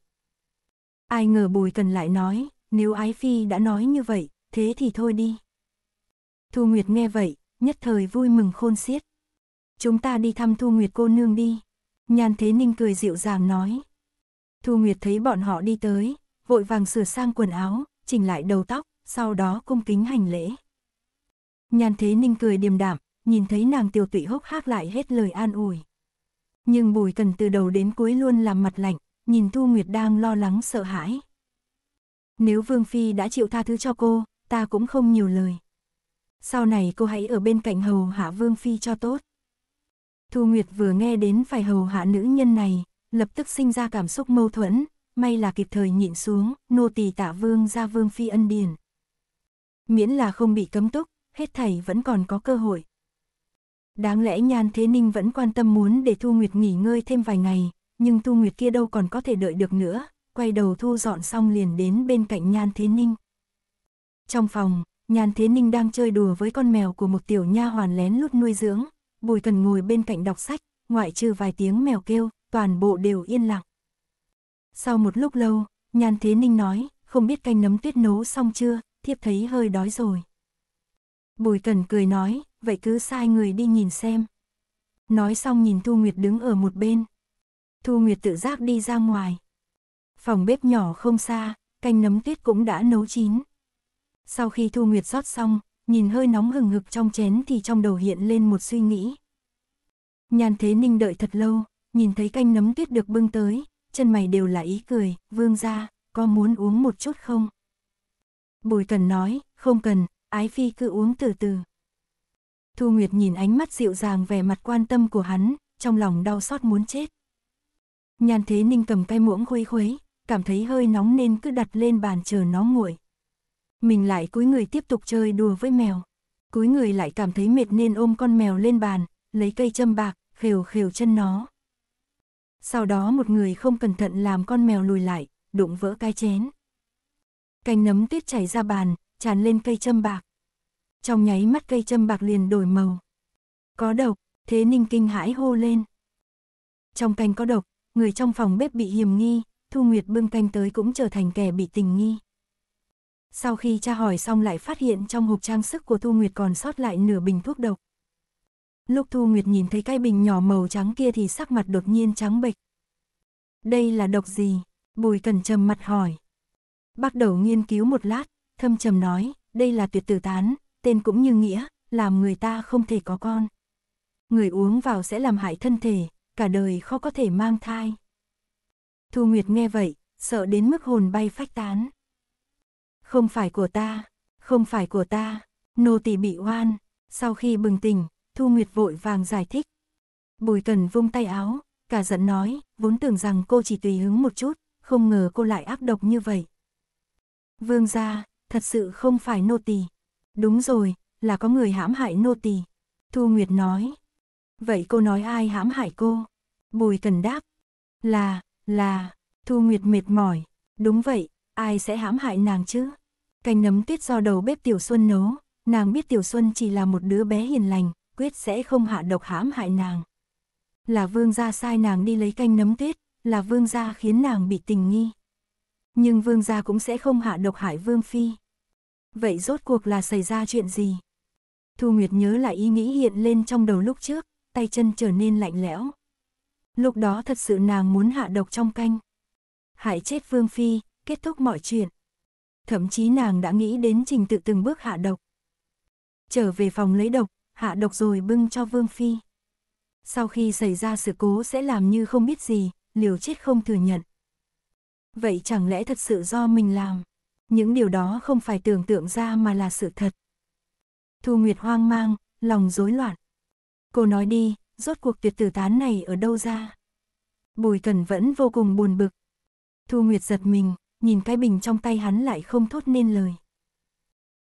Ai ngờ Bùi Cần lại nói, nếu Ái Phi đã nói như vậy, thế thì thôi đi. Thu Nguyệt nghe vậy, nhất thời vui mừng khôn xiết. Chúng ta đi thăm Thu Nguyệt cô nương đi. Nhan Thế Ninh cười dịu dàng nói. Thu Nguyệt thấy bọn họ đi tới, vội vàng sửa sang quần áo, chỉnh lại đầu tóc, sau đó cung kính hành lễ. Nhàn Thế Ninh cười điềm đạm, nhìn thấy nàng tiểu tụy hốc hác lại hết lời an ủi. Nhưng Bùi Cần từ đầu đến cuối luôn làm mặt lạnh, nhìn Thu Nguyệt đang lo lắng sợ hãi. Nếu Vương Phi đã chịu tha thứ cho cô, ta cũng không nhiều lời. Sau này cô hãy ở bên cạnh hầu hạ Vương Phi cho tốt. Thu Nguyệt vừa nghe đến phải hầu hạ nữ nhân này, lập tức sinh ra cảm xúc mâu thuẫn, may là kịp thời nhịn xuống, nô tỳ tạ Vương ra Vương Phi ân điển miễn là không bị cấm túc, hết thảy vẫn còn có cơ hội. Đáng lẽ Nhan Thế Ninh vẫn quan tâm muốn để Thu Nguyệt nghỉ ngơi thêm vài ngày, nhưng Thu Nguyệt kia đâu còn có thể đợi được nữa, quay đầu thu dọn xong liền đến bên cạnh Nhan Thế Ninh. Trong phòng, Nhan Thế Ninh đang chơi đùa với con mèo của một tiểu nha hoàn lén lút nuôi dưỡng, Bùi Cần ngồi bên cạnh đọc sách, ngoại trừ vài tiếng mèo kêu, toàn bộ đều yên lặng. Sau một lúc lâu, Nhan Thế Ninh nói, không biết canh nấm tuyết nấu xong chưa, thiếp thấy hơi đói rồi. Bùi Cần cười nói, vậy cứ sai người đi nhìn xem. Nói xong nhìn Thu Nguyệt đứng ở một bên. Thu Nguyệt tự giác đi ra ngoài. Phòng bếp nhỏ không xa, canh nấm tuyết cũng đã nấu chín. Sau khi Thu Nguyệt rót xong, nhìn hơi nóng hừng hực trong chén thì trong đầu hiện lên một suy nghĩ. Nhàn Thế Ninh đợi thật lâu, nhìn thấy canh nấm tuyết được bưng tới, chân mày đều là ý cười, vương ra, có muốn uống một chút không? Bùi cần nói, không cần, ái phi cứ uống từ từ. Thu Nguyệt nhìn ánh mắt dịu dàng vẻ mặt quan tâm của hắn, trong lòng đau xót muốn chết. Nhan Thế Ninh cầm cây muỗng khuấy khuấy, cảm thấy hơi nóng nên cứ đặt lên bàn chờ nó nguội. Mình lại cúi người tiếp tục chơi đùa với mèo. Cúi người lại cảm thấy mệt nên ôm con mèo lên bàn, lấy cây châm bạc, khều khều chân nó. Sau đó một người không cẩn thận làm con mèo lùi lại, đụng vỡ cái chén cành nấm tuyết chảy ra bàn, tràn lên cây châm bạc. Trong nháy mắt cây châm bạc liền đổi màu. Có độc, thế ninh kinh hãi hô lên. Trong canh có độc, người trong phòng bếp bị hiểm nghi, Thu Nguyệt bưng canh tới cũng trở thành kẻ bị tình nghi. Sau khi tra hỏi xong lại phát hiện trong hộp trang sức của Thu Nguyệt còn sót lại nửa bình thuốc độc. Lúc Thu Nguyệt nhìn thấy cái bình nhỏ màu trắng kia thì sắc mặt đột nhiên trắng bệch. Đây là độc gì? Bùi Cẩn trầm mặt hỏi bắt đầu nghiên cứu một lát, thâm trầm nói, đây là tuyệt tử tán, tên cũng như nghĩa, làm người ta không thể có con. Người uống vào sẽ làm hại thân thể, cả đời khó có thể mang thai. Thu Nguyệt nghe vậy, sợ đến mức hồn bay phách tán. Không phải của ta, không phải của ta, nô tỳ bị oan. Sau khi bừng tỉnh, Thu Nguyệt vội vàng giải thích. Bùi Cần vung tay áo, cả giận nói, vốn tưởng rằng cô chỉ tùy hứng một chút, không ngờ cô lại ác độc như vậy. Vương gia, thật sự không phải nô tỳ. Đúng rồi, là có người hãm hại nô tỳ. Thu Nguyệt nói. Vậy cô nói ai hãm hại cô? Bùi Cần đáp. Là, là, Thu Nguyệt mệt mỏi. Đúng vậy, ai sẽ hãm hại nàng chứ? Canh nấm tuyết do đầu bếp Tiểu Xuân nấu, nàng biết Tiểu Xuân chỉ là một đứa bé hiền lành, quyết sẽ không hạ độc hãm hại nàng. Là vương gia sai nàng đi lấy canh nấm tuyết, là vương gia khiến nàng bị tình nghi nhưng vương gia cũng sẽ không hạ độc hại vương phi. Vậy rốt cuộc là xảy ra chuyện gì? Thu Nguyệt nhớ lại ý nghĩ hiện lên trong đầu lúc trước, tay chân trở nên lạnh lẽo. Lúc đó thật sự nàng muốn hạ độc trong canh. Hại chết Vương Phi, kết thúc mọi chuyện. Thậm chí nàng đã nghĩ đến trình tự từng bước hạ độc. Trở về phòng lấy độc, hạ độc rồi bưng cho Vương Phi. Sau khi xảy ra sự cố sẽ làm như không biết gì, liều chết không thừa nhận vậy chẳng lẽ thật sự do mình làm? Những điều đó không phải tưởng tượng ra mà là sự thật. Thu Nguyệt hoang mang, lòng rối loạn. Cô nói đi, rốt cuộc tuyệt tử tán này ở đâu ra? Bùi Cẩn vẫn vô cùng buồn bực. Thu Nguyệt giật mình, nhìn cái bình trong tay hắn lại không thốt nên lời.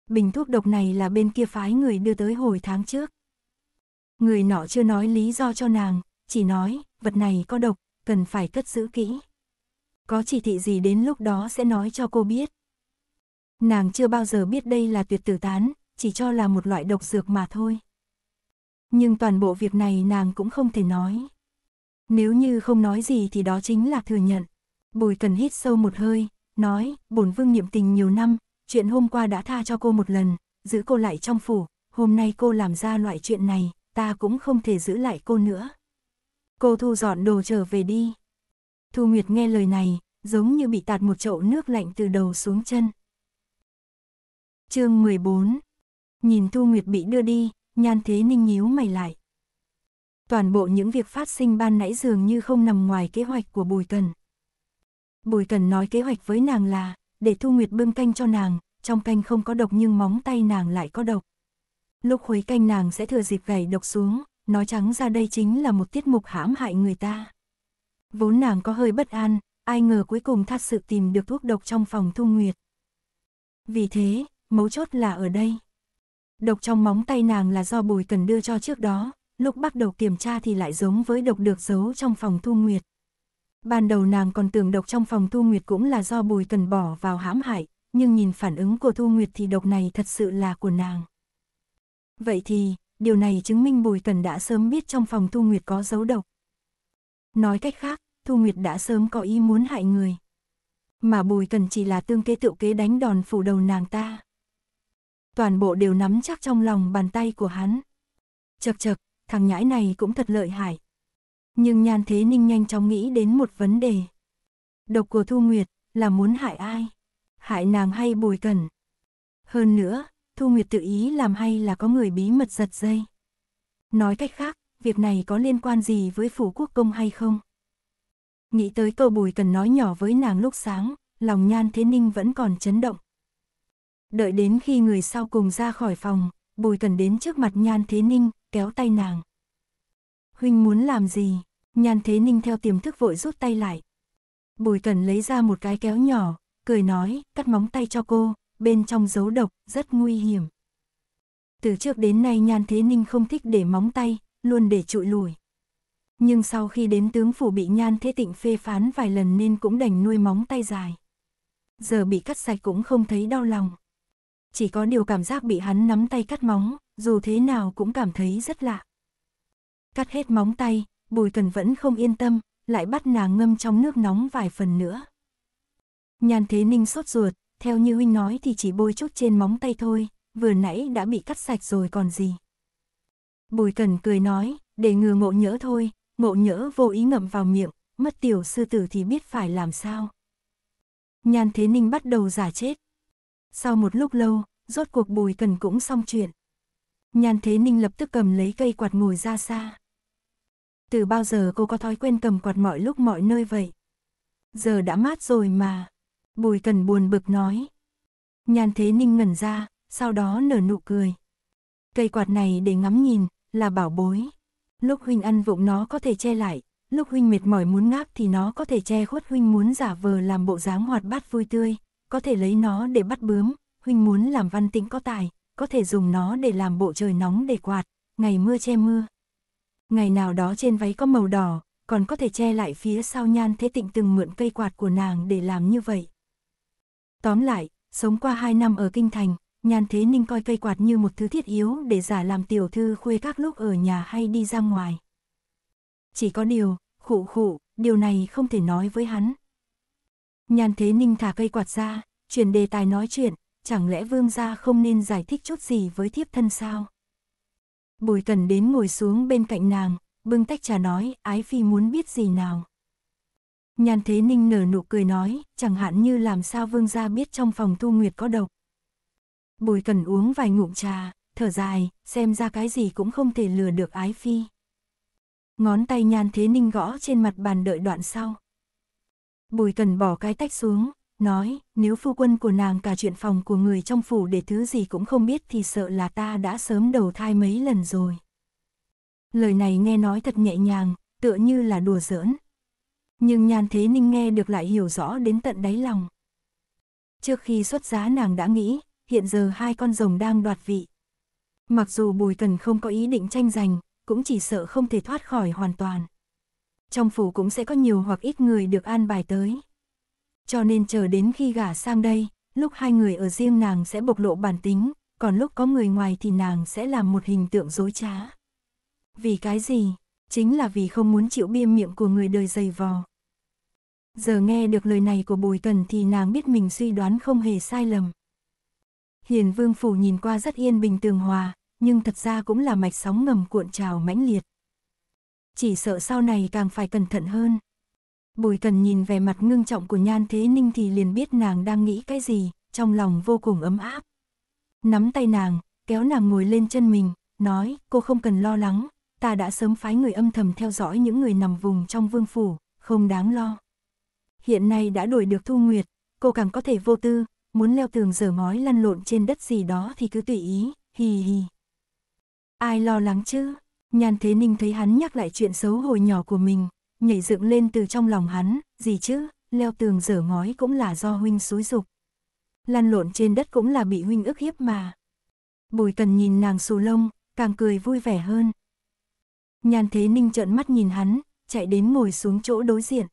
Bình thuốc độc này là bên kia phái người đưa tới hồi tháng trước. Người nọ chưa nói lý do cho nàng, chỉ nói, vật này có độc, cần phải cất giữ kỹ có chỉ thị gì đến lúc đó sẽ nói cho cô biết. Nàng chưa bao giờ biết đây là tuyệt tử tán, chỉ cho là một loại độc dược mà thôi. Nhưng toàn bộ việc này nàng cũng không thể nói. Nếu như không nói gì thì đó chính là thừa nhận. Bùi cần hít sâu một hơi, nói, bổn vương niệm tình nhiều năm, chuyện hôm qua đã tha cho cô một lần, giữ cô lại trong phủ, hôm nay cô làm ra loại chuyện này, ta cũng không thể giữ lại cô nữa. Cô thu dọn đồ trở về đi. Thu Nguyệt nghe lời này, giống như bị tạt một chậu nước lạnh từ đầu xuống chân. chương 14 Nhìn Thu Nguyệt bị đưa đi, nhan thế ninh nhíu mày lại. Toàn bộ những việc phát sinh ban nãy dường như không nằm ngoài kế hoạch của Bùi Cần. Bùi Cần nói kế hoạch với nàng là, để Thu Nguyệt bưng canh cho nàng, trong canh không có độc nhưng móng tay nàng lại có độc. Lúc khuấy canh nàng sẽ thừa dịp gầy độc xuống, nói trắng ra đây chính là một tiết mục hãm hại người ta. Vốn nàng có hơi bất an, ai ngờ cuối cùng thật sự tìm được thuốc độc trong phòng thu nguyệt. Vì thế, mấu chốt là ở đây. Độc trong móng tay nàng là do bùi cần đưa cho trước đó, lúc bắt đầu kiểm tra thì lại giống với độc được giấu trong phòng thu nguyệt. Ban đầu nàng còn tưởng độc trong phòng thu nguyệt cũng là do bùi cần bỏ vào hãm hại, nhưng nhìn phản ứng của thu nguyệt thì độc này thật sự là của nàng. Vậy thì, điều này chứng minh bùi cần đã sớm biết trong phòng thu nguyệt có dấu độc. Nói cách khác, Thu Nguyệt đã sớm có ý muốn hại người. Mà Bùi Cần chỉ là tương kế tựu kế đánh đòn phủ đầu nàng ta. Toàn bộ đều nắm chắc trong lòng bàn tay của hắn. Chật chật, thằng nhãi này cũng thật lợi hại. Nhưng Nhan Thế Ninh nhanh chóng nghĩ đến một vấn đề. Độc của Thu Nguyệt là muốn hại ai? Hại nàng hay Bùi Cần? Hơn nữa, Thu Nguyệt tự ý làm hay là có người bí mật giật dây? Nói cách khác, việc này có liên quan gì với phủ quốc công hay không? Nghĩ tới câu bùi cần nói nhỏ với nàng lúc sáng, lòng nhan thế ninh vẫn còn chấn động. Đợi đến khi người sau cùng ra khỏi phòng, bùi cần đến trước mặt nhan thế ninh, kéo tay nàng. Huynh muốn làm gì? Nhan thế ninh theo tiềm thức vội rút tay lại. Bùi cần lấy ra một cái kéo nhỏ, cười nói, cắt móng tay cho cô, bên trong dấu độc, rất nguy hiểm. Từ trước đến nay Nhan Thế Ninh không thích để móng tay, luôn để trụi lùi. Nhưng sau khi đến tướng phủ bị Nhan Thế Tịnh phê phán vài lần nên cũng đành nuôi móng tay dài. Giờ bị cắt sạch cũng không thấy đau lòng. Chỉ có điều cảm giác bị hắn nắm tay cắt móng, dù thế nào cũng cảm thấy rất lạ. Cắt hết móng tay, Bùi Cần vẫn không yên tâm, lại bắt nàng ngâm trong nước nóng vài phần nữa. Nhan Thế Ninh sốt ruột, theo như huynh nói thì chỉ bôi chút trên móng tay thôi, vừa nãy đã bị cắt sạch rồi còn gì. Bùi Cần cười nói, để ngừa ngộ nhỡ thôi, ngộ nhỡ vô ý ngậm vào miệng, mất tiểu sư tử thì biết phải làm sao. Nhan Thế Ninh bắt đầu giả chết. Sau một lúc lâu, rốt cuộc Bùi Cần cũng xong chuyện. Nhan Thế Ninh lập tức cầm lấy cây quạt ngồi ra xa. Từ bao giờ cô có thói quen cầm quạt mọi lúc mọi nơi vậy? Giờ đã mát rồi mà. Bùi Cần buồn bực nói. Nhan Thế Ninh ngẩn ra, sau đó nở nụ cười. Cây quạt này để ngắm nhìn, là bảo bối. Lúc huynh ăn vụng nó có thể che lại, lúc huynh mệt mỏi muốn ngáp thì nó có thể che khuất huynh muốn giả vờ làm bộ dáng hoạt bát vui tươi, có thể lấy nó để bắt bướm, huynh muốn làm văn tĩnh có tài, có thể dùng nó để làm bộ trời nóng để quạt, ngày mưa che mưa. Ngày nào đó trên váy có màu đỏ, còn có thể che lại phía sau nhan thế tịnh từng mượn cây quạt của nàng để làm như vậy. Tóm lại, sống qua hai năm ở Kinh Thành, Nhan Thế Ninh coi cây quạt như một thứ thiết yếu để giả làm tiểu thư khuê các lúc ở nhà hay đi ra ngoài. Chỉ có điều, khụ khụ, điều này không thể nói với hắn. Nhan Thế Ninh thả cây quạt ra, chuyển đề tài nói chuyện, chẳng lẽ vương gia không nên giải thích chút gì với thiếp thân sao? Bùi cần đến ngồi xuống bên cạnh nàng, bưng tách trà nói, ái phi muốn biết gì nào. Nhan Thế Ninh nở nụ cười nói, chẳng hạn như làm sao vương gia biết trong phòng thu nguyệt có độc. Bùi cần uống vài ngụm trà, thở dài, xem ra cái gì cũng không thể lừa được ái phi. Ngón tay nhan thế ninh gõ trên mặt bàn đợi đoạn sau. Bùi cần bỏ cái tách xuống, nói, nếu phu quân của nàng cả chuyện phòng của người trong phủ để thứ gì cũng không biết thì sợ là ta đã sớm đầu thai mấy lần rồi. Lời này nghe nói thật nhẹ nhàng, tựa như là đùa giỡn. Nhưng nhan thế ninh nghe được lại hiểu rõ đến tận đáy lòng. Trước khi xuất giá nàng đã nghĩ, hiện giờ hai con rồng đang đoạt vị. Mặc dù Bùi Cần không có ý định tranh giành, cũng chỉ sợ không thể thoát khỏi hoàn toàn. Trong phủ cũng sẽ có nhiều hoặc ít người được an bài tới. Cho nên chờ đến khi gả sang đây, lúc hai người ở riêng nàng sẽ bộc lộ bản tính, còn lúc có người ngoài thì nàng sẽ làm một hình tượng dối trá. Vì cái gì? Chính là vì không muốn chịu bia miệng của người đời dày vò. Giờ nghe được lời này của Bùi Cần thì nàng biết mình suy đoán không hề sai lầm. Hiền Vương Phủ nhìn qua rất yên bình tường hòa, nhưng thật ra cũng là mạch sóng ngầm cuộn trào mãnh liệt. Chỉ sợ sau này càng phải cẩn thận hơn. Bùi cần nhìn về mặt ngưng trọng của Nhan Thế Ninh thì liền biết nàng đang nghĩ cái gì, trong lòng vô cùng ấm áp. Nắm tay nàng, kéo nàng ngồi lên chân mình, nói cô không cần lo lắng, ta đã sớm phái người âm thầm theo dõi những người nằm vùng trong vương phủ, không đáng lo. Hiện nay đã đuổi được Thu Nguyệt, cô càng có thể vô tư, muốn leo tường dở ngói lăn lộn trên đất gì đó thì cứ tùy ý, hì hì. Ai lo lắng chứ? nhàn Thế Ninh thấy hắn nhắc lại chuyện xấu hồi nhỏ của mình, nhảy dựng lên từ trong lòng hắn, gì chứ, leo tường dở ngói cũng là do huynh xúi dục. Lăn lộn trên đất cũng là bị huynh ức hiếp mà. Bùi cần nhìn nàng xù lông, càng cười vui vẻ hơn. nhàn Thế Ninh trợn mắt nhìn hắn, chạy đến ngồi xuống chỗ đối diện.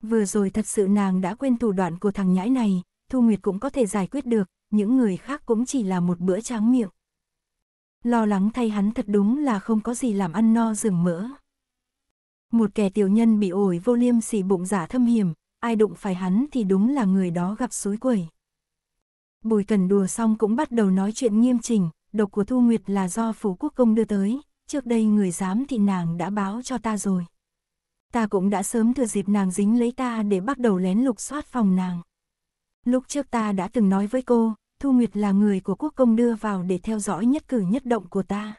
Vừa rồi thật sự nàng đã quên thủ đoạn của thằng nhãi này, Thu Nguyệt cũng có thể giải quyết được, những người khác cũng chỉ là một bữa tráng miệng. Lo lắng thay hắn thật đúng là không có gì làm ăn no rừng mỡ. Một kẻ tiểu nhân bị ổi vô liêm sỉ bụng giả dạ thâm hiểm, ai đụng phải hắn thì đúng là người đó gặp suối quẩy. Bùi Cần đùa xong cũng bắt đầu nói chuyện nghiêm chỉnh, độc của Thu Nguyệt là do Phú Quốc Công đưa tới, trước đây người dám thì nàng đã báo cho ta rồi. Ta cũng đã sớm thừa dịp nàng dính lấy ta để bắt đầu lén lục soát phòng nàng. Lúc trước ta đã từng nói với cô, Thu Nguyệt là người của quốc công đưa vào để theo dõi nhất cử nhất động của ta.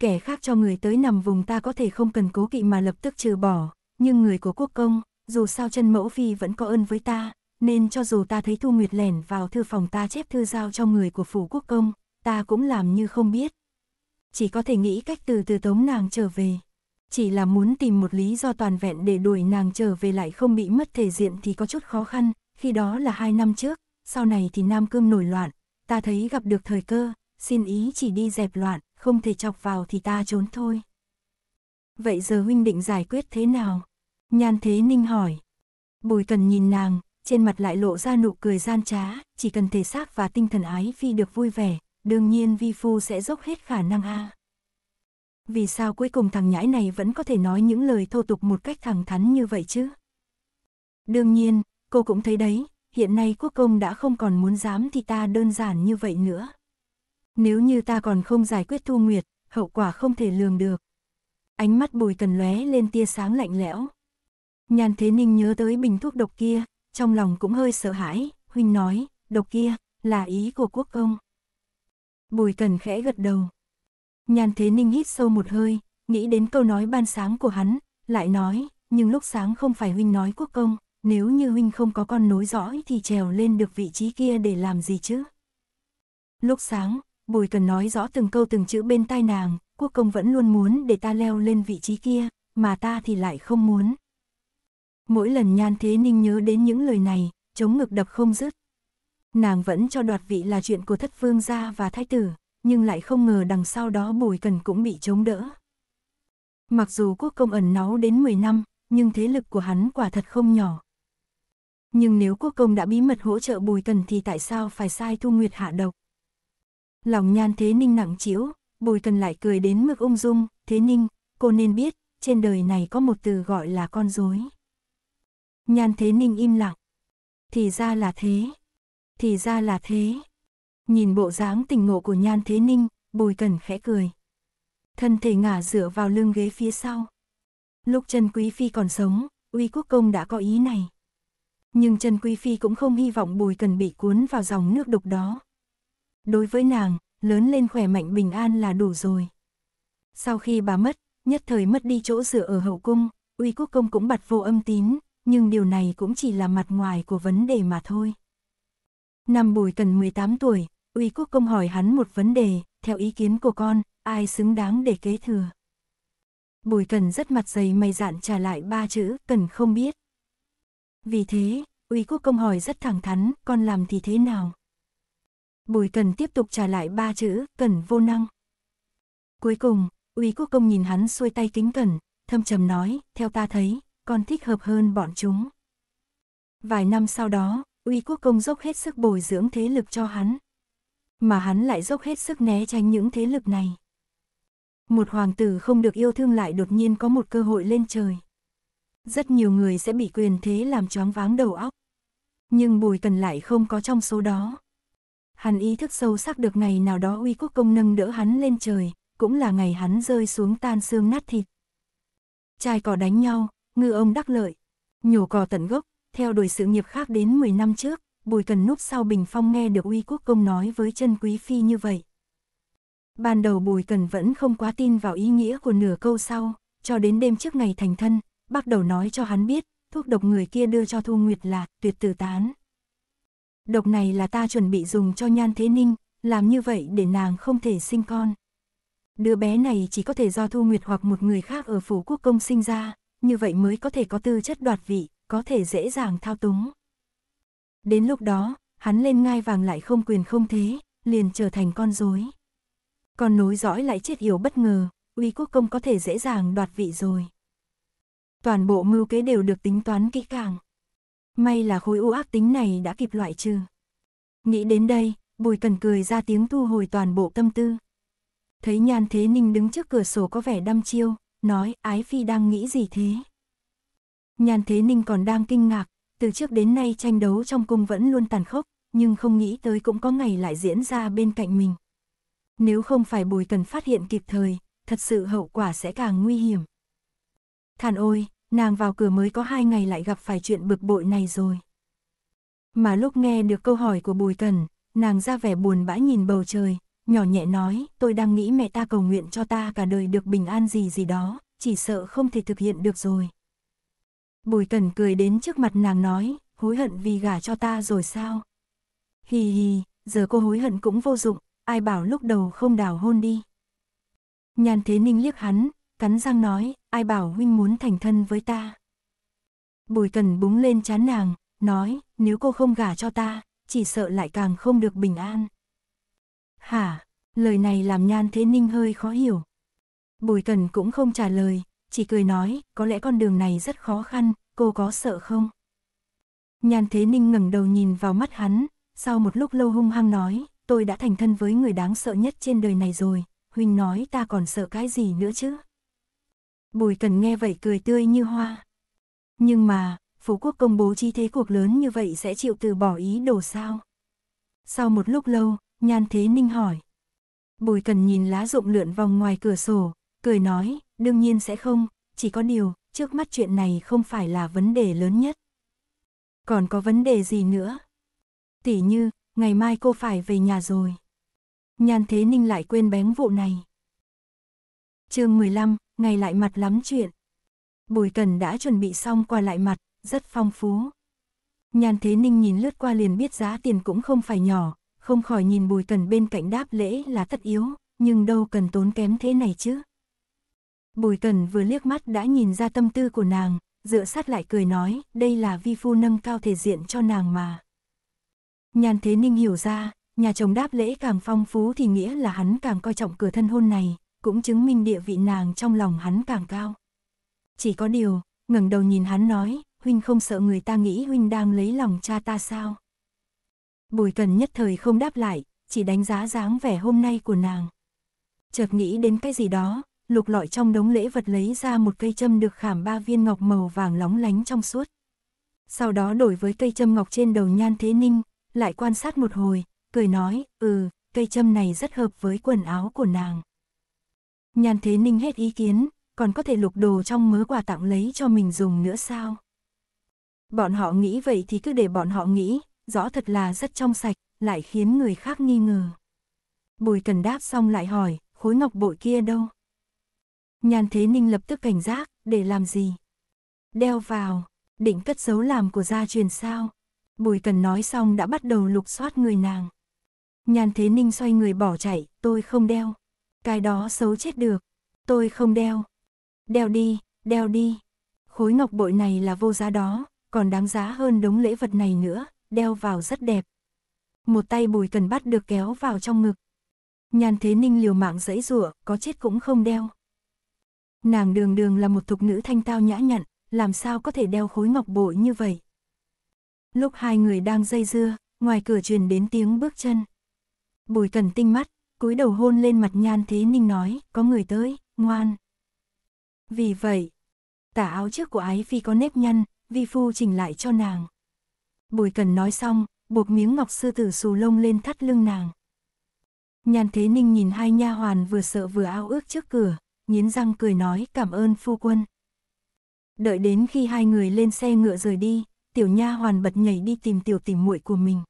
Kẻ khác cho người tới nằm vùng ta có thể không cần cố kỵ mà lập tức trừ bỏ, nhưng người của quốc công, dù sao chân mẫu phi vẫn có ơn với ta, nên cho dù ta thấy Thu Nguyệt lẻn vào thư phòng ta chép thư giao cho người của phủ quốc công, ta cũng làm như không biết. Chỉ có thể nghĩ cách từ từ tống nàng trở về. Chỉ là muốn tìm một lý do toàn vẹn để đuổi nàng trở về lại không bị mất thể diện thì có chút khó khăn, khi đó là hai năm trước, sau này thì Nam Cương nổi loạn, ta thấy gặp được thời cơ, xin ý chỉ đi dẹp loạn, không thể chọc vào thì ta trốn thôi. Vậy giờ huynh định giải quyết thế nào? Nhan Thế Ninh hỏi. Bùi cần nhìn nàng, trên mặt lại lộ ra nụ cười gian trá, chỉ cần thể xác và tinh thần ái phi được vui vẻ, đương nhiên vi phu sẽ dốc hết khả năng a. Vì sao cuối cùng thằng nhãi này vẫn có thể nói những lời thô tục một cách thẳng thắn như vậy chứ? Đương nhiên, cô cũng thấy đấy, hiện nay quốc công đã không còn muốn dám thì ta đơn giản như vậy nữa. Nếu như ta còn không giải quyết Thu Nguyệt, hậu quả không thể lường được. Ánh mắt bùi cần lóe lên tia sáng lạnh lẽo. Nhàn Thế Ninh nhớ tới bình thuốc độc kia, trong lòng cũng hơi sợ hãi, huynh nói, độc kia, là ý của quốc công. Bùi cần khẽ gật đầu. Nhàn Thế Ninh hít sâu một hơi, nghĩ đến câu nói ban sáng của hắn, lại nói, nhưng lúc sáng không phải huynh nói quốc công nếu như huynh không có con nối dõi thì trèo lên được vị trí kia để làm gì chứ? Lúc sáng, Bùi Cần nói rõ từng câu từng chữ bên tai nàng, quốc công vẫn luôn muốn để ta leo lên vị trí kia, mà ta thì lại không muốn. Mỗi lần Nhan Thế Ninh nhớ đến những lời này, chống ngực đập không dứt. Nàng vẫn cho đoạt vị là chuyện của thất vương gia và thái tử, nhưng lại không ngờ đằng sau đó Bùi Cần cũng bị chống đỡ. Mặc dù quốc công ẩn náu đến 10 năm, nhưng thế lực của hắn quả thật không nhỏ, nhưng nếu quốc công đã bí mật hỗ trợ Bùi Cần thì tại sao phải sai Thu Nguyệt hạ độc? Lòng nhan thế ninh nặng chiếu, Bùi Cần lại cười đến mức ung dung, thế ninh, cô nên biết, trên đời này có một từ gọi là con dối. Nhan thế ninh im lặng. Thì ra là thế. Thì ra là thế. Nhìn bộ dáng tình ngộ của nhan thế ninh, Bùi Cần khẽ cười. Thân thể ngả dựa vào lưng ghế phía sau. Lúc Trần Quý Phi còn sống, uy quốc công đã có ý này nhưng Trần Quý Phi cũng không hy vọng Bùi Cần bị cuốn vào dòng nước đục đó. Đối với nàng, lớn lên khỏe mạnh bình an là đủ rồi. Sau khi bà mất, nhất thời mất đi chỗ dựa ở hậu cung, uy quốc công cũng bật vô âm tín, nhưng điều này cũng chỉ là mặt ngoài của vấn đề mà thôi. Năm Bùi Cần 18 tuổi, uy quốc công hỏi hắn một vấn đề, theo ý kiến của con, ai xứng đáng để kế thừa. Bùi Cần rất mặt dày mày dạn trả lại ba chữ, Cần không biết. Vì thế, Uy Quốc Công hỏi rất thẳng thắn, con làm thì thế nào? Bùi Cần tiếp tục trả lại ba chữ, cần vô năng. Cuối cùng, Uy Quốc Công nhìn hắn xuôi tay kính cẩn, thâm trầm nói, theo ta thấy, con thích hợp hơn bọn chúng. Vài năm sau đó, Uy Quốc Công dốc hết sức bồi dưỡng thế lực cho hắn. Mà hắn lại dốc hết sức né tránh những thế lực này. Một hoàng tử không được yêu thương lại đột nhiên có một cơ hội lên trời rất nhiều người sẽ bị quyền thế làm choáng váng đầu óc. Nhưng Bùi Cần lại không có trong số đó. Hắn ý thức sâu sắc được ngày nào đó uy quốc công nâng đỡ hắn lên trời, cũng là ngày hắn rơi xuống tan xương nát thịt. Trai cỏ đánh nhau, ngư ông đắc lợi, nhổ cỏ tận gốc, theo đuổi sự nghiệp khác đến 10 năm trước, Bùi Cần núp sau bình phong nghe được uy quốc công nói với chân quý phi như vậy. Ban đầu Bùi Cần vẫn không quá tin vào ý nghĩa của nửa câu sau, cho đến đêm trước ngày thành thân, bắt đầu nói cho hắn biết, thuốc độc người kia đưa cho Thu Nguyệt là tuyệt tử tán. Độc này là ta chuẩn bị dùng cho Nhan Thế Ninh, làm như vậy để nàng không thể sinh con. Đứa bé này chỉ có thể do Thu Nguyệt hoặc một người khác ở phủ quốc công sinh ra, như vậy mới có thể có tư chất đoạt vị, có thể dễ dàng thao túng. Đến lúc đó, hắn lên ngai vàng lại không quyền không thế, liền trở thành con rối. Còn nối dõi lại chết hiểu bất ngờ, uy quốc công có thể dễ dàng đoạt vị rồi. Toàn bộ mưu kế đều được tính toán kỹ càng. May là khối u ác tính này đã kịp loại trừ. Nghĩ đến đây, Bùi Cần cười ra tiếng thu hồi toàn bộ tâm tư. Thấy Nhan Thế Ninh đứng trước cửa sổ có vẻ đăm chiêu, nói Ái Phi đang nghĩ gì thế? Nhan Thế Ninh còn đang kinh ngạc, từ trước đến nay tranh đấu trong cung vẫn luôn tàn khốc, nhưng không nghĩ tới cũng có ngày lại diễn ra bên cạnh mình. Nếu không phải Bùi Cần phát hiện kịp thời, thật sự hậu quả sẽ càng nguy hiểm than ôi, nàng vào cửa mới có hai ngày lại gặp phải chuyện bực bội này rồi. Mà lúc nghe được câu hỏi của Bùi Cần, nàng ra vẻ buồn bã nhìn bầu trời, nhỏ nhẹ nói, tôi đang nghĩ mẹ ta cầu nguyện cho ta cả đời được bình an gì gì đó, chỉ sợ không thể thực hiện được rồi. Bùi Cần cười đến trước mặt nàng nói, hối hận vì gả cho ta rồi sao? Hì hì, giờ cô hối hận cũng vô dụng, ai bảo lúc đầu không đào hôn đi. Nhàn Thế Ninh liếc hắn, cắn răng nói, ai bảo huynh muốn thành thân với ta. Bùi cần búng lên chán nàng, nói, nếu cô không gả cho ta, chỉ sợ lại càng không được bình an. Hả, lời này làm nhan thế ninh hơi khó hiểu. Bùi cần cũng không trả lời, chỉ cười nói, có lẽ con đường này rất khó khăn, cô có sợ không? Nhan thế ninh ngẩng đầu nhìn vào mắt hắn, sau một lúc lâu hung hăng nói, tôi đã thành thân với người đáng sợ nhất trên đời này rồi, Huynh nói ta còn sợ cái gì nữa chứ? Bùi Cần nghe vậy cười tươi như hoa. Nhưng mà, Phú Quốc công bố chi thế cuộc lớn như vậy sẽ chịu từ bỏ ý đồ sao? Sau một lúc lâu, Nhan Thế Ninh hỏi. Bùi Cần nhìn lá rụng lượn vòng ngoài cửa sổ, cười nói, đương nhiên sẽ không, chỉ có điều, trước mắt chuyện này không phải là vấn đề lớn nhất. Còn có vấn đề gì nữa? Tỉ như, ngày mai cô phải về nhà rồi. Nhan Thế Ninh lại quên bén vụ này. chương 15, ngày lại mặt lắm chuyện. Bùi Cần đã chuẩn bị xong qua lại mặt, rất phong phú. Nhan Thế Ninh nhìn lướt qua liền biết giá tiền cũng không phải nhỏ, không khỏi nhìn Bùi Cần bên cạnh đáp lễ là tất yếu, nhưng đâu cần tốn kém thế này chứ. Bùi Cần vừa liếc mắt đã nhìn ra tâm tư của nàng, dựa sát lại cười nói, đây là vi phu nâng cao thể diện cho nàng mà. Nhan Thế Ninh hiểu ra, nhà chồng đáp lễ càng phong phú thì nghĩa là hắn càng coi trọng cửa thân hôn này, cũng chứng minh địa vị nàng trong lòng hắn càng cao. Chỉ có điều, ngẩng đầu nhìn hắn nói, huynh không sợ người ta nghĩ huynh đang lấy lòng cha ta sao? Bùi cần nhất thời không đáp lại, chỉ đánh giá dáng vẻ hôm nay của nàng. Chợt nghĩ đến cái gì đó, lục lọi trong đống lễ vật lấy ra một cây châm được khảm ba viên ngọc màu vàng lóng lánh trong suốt. Sau đó đổi với cây châm ngọc trên đầu nhan thế ninh, lại quan sát một hồi, cười nói, ừ, cây châm này rất hợp với quần áo của nàng. Nhan Thế Ninh hết ý kiến, còn có thể lục đồ trong mớ quà tặng lấy cho mình dùng nữa sao? Bọn họ nghĩ vậy thì cứ để bọn họ nghĩ, rõ thật là rất trong sạch, lại khiến người khác nghi ngờ. Bùi cần đáp xong lại hỏi, khối ngọc bội kia đâu? Nhan Thế Ninh lập tức cảnh giác, để làm gì? Đeo vào, định cất giấu làm của gia truyền sao? Bùi cần nói xong đã bắt đầu lục soát người nàng. Nhan Thế Ninh xoay người bỏ chạy, tôi không đeo. Cái đó xấu chết được. Tôi không đeo. Đeo đi, đeo đi. Khối ngọc bội này là vô giá đó, còn đáng giá hơn đống lễ vật này nữa, đeo vào rất đẹp. Một tay bùi cần bắt được kéo vào trong ngực. Nhàn thế ninh liều mạng dẫy rủa có chết cũng không đeo. Nàng đường đường là một thục nữ thanh tao nhã nhặn, làm sao có thể đeo khối ngọc bội như vậy. Lúc hai người đang dây dưa, ngoài cửa truyền đến tiếng bước chân. Bùi cần tinh mắt, cúi đầu hôn lên mặt Nhan Thế Ninh nói, có người tới, ngoan. Vì vậy, tả áo trước của ái phi có nếp nhăn, vi phu chỉnh lại cho nàng. Bùi cần nói xong, buộc miếng ngọc sư tử xù lông lên thắt lưng nàng. Nhan Thế Ninh nhìn hai nha hoàn vừa sợ vừa ao ước trước cửa, nghiến răng cười nói cảm ơn phu quân. Đợi đến khi hai người lên xe ngựa rời đi, tiểu nha hoàn bật nhảy đi tìm tiểu tìm muội của mình.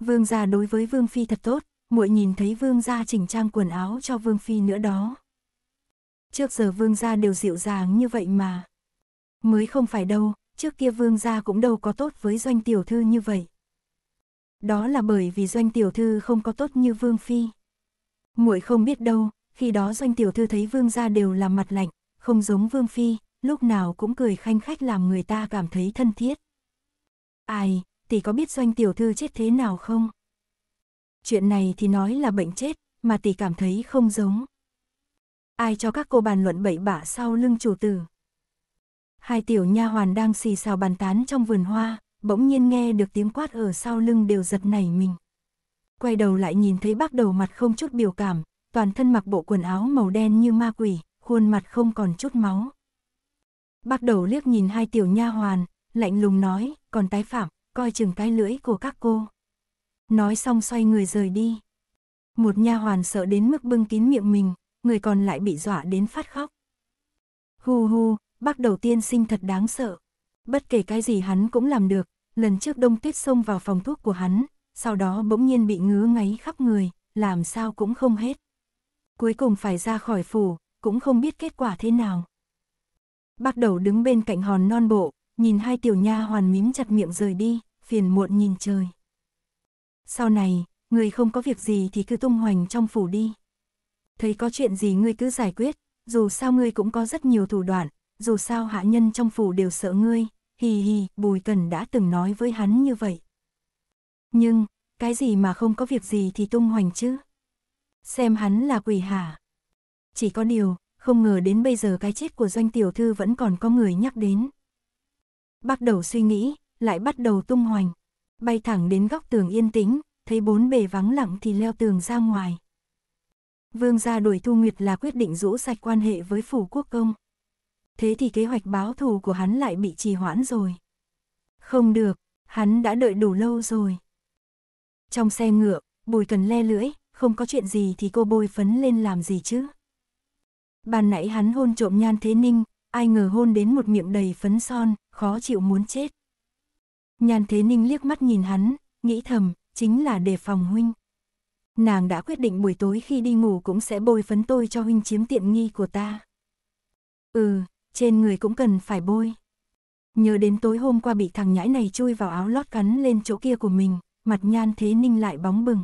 Vương gia đối với vương phi thật tốt, muội nhìn thấy vương gia chỉnh trang quần áo cho vương phi nữa đó. Trước giờ vương gia đều dịu dàng như vậy mà. Mới không phải đâu, trước kia vương gia cũng đâu có tốt với doanh tiểu thư như vậy. Đó là bởi vì doanh tiểu thư không có tốt như vương phi. Muội không biết đâu, khi đó doanh tiểu thư thấy vương gia đều là mặt lạnh, không giống vương phi, lúc nào cũng cười khanh khách làm người ta cảm thấy thân thiết. Ai, tỷ có biết doanh tiểu thư chết thế nào không? chuyện này thì nói là bệnh chết, mà tỷ cảm thấy không giống. Ai cho các cô bàn luận bậy bạ sau lưng chủ tử? Hai tiểu nha hoàn đang xì xào bàn tán trong vườn hoa, bỗng nhiên nghe được tiếng quát ở sau lưng đều giật nảy mình. Quay đầu lại nhìn thấy bác đầu mặt không chút biểu cảm, toàn thân mặc bộ quần áo màu đen như ma quỷ, khuôn mặt không còn chút máu. Bác đầu liếc nhìn hai tiểu nha hoàn, lạnh lùng nói, còn tái phạm, coi chừng cái lưỡi của các cô. Nói xong xoay người rời đi. Một nha hoàn sợ đến mức bưng kín miệng mình, người còn lại bị dọa đến phát khóc. Hu hu, bác đầu tiên sinh thật đáng sợ. Bất kể cái gì hắn cũng làm được, lần trước đông tuyết xông vào phòng thuốc của hắn, sau đó bỗng nhiên bị ngứa ngáy khắp người, làm sao cũng không hết. Cuối cùng phải ra khỏi phủ, cũng không biết kết quả thế nào. Bác đầu đứng bên cạnh hòn non bộ, nhìn hai tiểu nha hoàn mím chặt miệng rời đi, phiền muộn nhìn trời. Sau này, người không có việc gì thì cứ tung hoành trong phủ đi. Thấy có chuyện gì ngươi cứ giải quyết, dù sao ngươi cũng có rất nhiều thủ đoạn, dù sao hạ nhân trong phủ đều sợ ngươi, hì hì, Bùi Cần đã từng nói với hắn như vậy. Nhưng, cái gì mà không có việc gì thì tung hoành chứ? Xem hắn là quỷ hả? Chỉ có điều, không ngờ đến bây giờ cái chết của doanh tiểu thư vẫn còn có người nhắc đến. Bắt đầu suy nghĩ, lại bắt đầu tung hoành. Bay thẳng đến góc tường yên tĩnh, thấy bốn bề vắng lặng thì leo tường ra ngoài. Vương gia đuổi Thu Nguyệt là quyết định rũ sạch quan hệ với phủ quốc công. Thế thì kế hoạch báo thù của hắn lại bị trì hoãn rồi. Không được, hắn đã đợi đủ lâu rồi. Trong xe ngựa, Bùi Cần le lưỡi, không có chuyện gì thì cô bôi phấn lên làm gì chứ. Ban nãy hắn hôn trộm nhan thế ninh, ai ngờ hôn đến một miệng đầy phấn son, khó chịu muốn chết. Nhan Thế Ninh liếc mắt nhìn hắn, nghĩ thầm, chính là để phòng huynh. Nàng đã quyết định buổi tối khi đi ngủ cũng sẽ bôi phấn tôi cho huynh chiếm tiện nghi của ta. Ừ, trên người cũng cần phải bôi. Nhớ đến tối hôm qua bị thằng nhãi này chui vào áo lót cắn lên chỗ kia của mình, mặt Nhan Thế Ninh lại bóng bừng.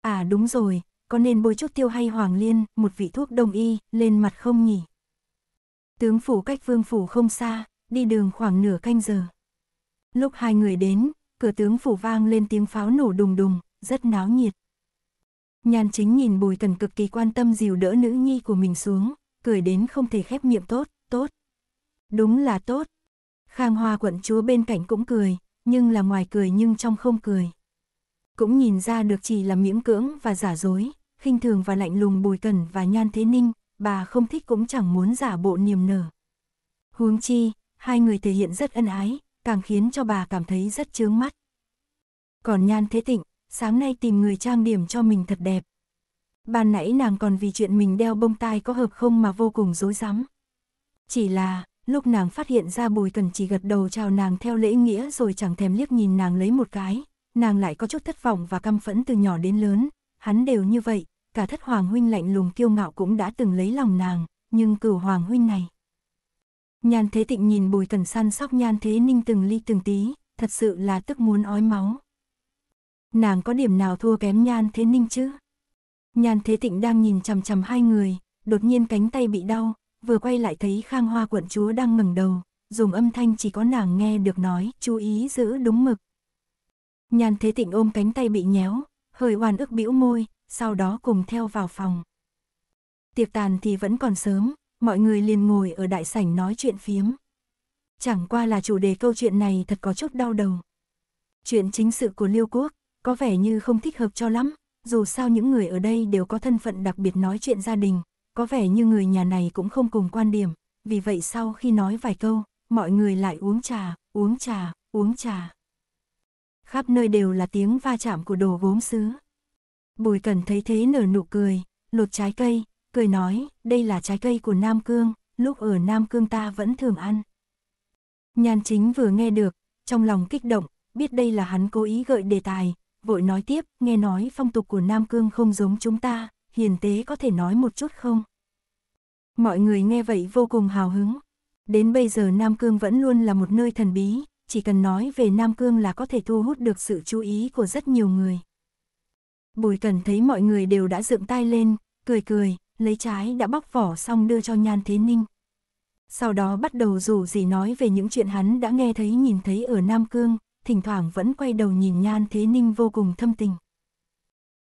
À đúng rồi, có nên bôi chút tiêu hay hoàng liên, một vị thuốc đông y, lên mặt không nhỉ? Tướng phủ cách vương phủ không xa, đi đường khoảng nửa canh giờ. Lúc hai người đến, cửa tướng phủ vang lên tiếng pháo nổ đùng đùng, rất náo nhiệt. Nhàn chính nhìn Bùi Tần cực kỳ quan tâm dìu đỡ nữ nhi của mình xuống, cười đến không thể khép miệng tốt, tốt. Đúng là tốt. Khang Hoa quận chúa bên cạnh cũng cười, nhưng là ngoài cười nhưng trong không cười. Cũng nhìn ra được chỉ là miễn cưỡng và giả dối, khinh thường và lạnh lùng Bùi Tần và Nhan Thế Ninh, bà không thích cũng chẳng muốn giả bộ niềm nở. Huống chi, hai người thể hiện rất ân ái, càng khiến cho bà cảm thấy rất chướng mắt. Còn Nhan Thế Tịnh, sáng nay tìm người trang điểm cho mình thật đẹp. Ban nãy nàng còn vì chuyện mình đeo bông tai có hợp không mà vô cùng rối rắm. Chỉ là, lúc nàng phát hiện ra Bùi Cần chỉ gật đầu chào nàng theo lễ nghĩa rồi chẳng thèm liếc nhìn nàng lấy một cái, nàng lại có chút thất vọng và căm phẫn từ nhỏ đến lớn, hắn đều như vậy, cả thất hoàng huynh lạnh lùng kiêu ngạo cũng đã từng lấy lòng nàng, nhưng cửu hoàng huynh này. Nhan Thế Tịnh nhìn Bùi Cẩn săn sóc Nhan Thế Ninh từng ly từng tí, thật sự là tức muốn ói máu. Nàng có điểm nào thua kém Nhan Thế Ninh chứ? Nhan Thế Tịnh đang nhìn chằm chằm hai người, đột nhiên cánh tay bị đau, vừa quay lại thấy Khang Hoa quận chúa đang ngẩng đầu, dùng âm thanh chỉ có nàng nghe được nói, chú ý giữ đúng mực. Nhan Thế Tịnh ôm cánh tay bị nhéo, hơi oan ức bĩu môi, sau đó cùng theo vào phòng. Tiệc tàn thì vẫn còn sớm, mọi người liền ngồi ở đại sảnh nói chuyện phiếm. Chẳng qua là chủ đề câu chuyện này thật có chút đau đầu. Chuyện chính sự của Liêu Quốc có vẻ như không thích hợp cho lắm, dù sao những người ở đây đều có thân phận đặc biệt nói chuyện gia đình, có vẻ như người nhà này cũng không cùng quan điểm, vì vậy sau khi nói vài câu, mọi người lại uống trà, uống trà, uống trà. Khắp nơi đều là tiếng va chạm của đồ gốm sứ. Bùi Cẩn thấy thế nở nụ cười, lột trái cây, cười nói, đây là trái cây của Nam Cương, lúc ở Nam Cương ta vẫn thường ăn. Nhàn chính vừa nghe được, trong lòng kích động, biết đây là hắn cố ý gợi đề tài, vội nói tiếp, nghe nói phong tục của Nam Cương không giống chúng ta, hiền tế có thể nói một chút không? Mọi người nghe vậy vô cùng hào hứng. Đến bây giờ Nam Cương vẫn luôn là một nơi thần bí, chỉ cần nói về Nam Cương là có thể thu hút được sự chú ý của rất nhiều người. Bùi Cần thấy mọi người đều đã dựng tai lên, cười cười, lấy trái đã bóc vỏ xong đưa cho Nhan Thế Ninh. Sau đó bắt đầu rủ gì nói về những chuyện hắn đã nghe thấy nhìn thấy ở Nam Cương, thỉnh thoảng vẫn quay đầu nhìn Nhan Thế Ninh vô cùng thâm tình.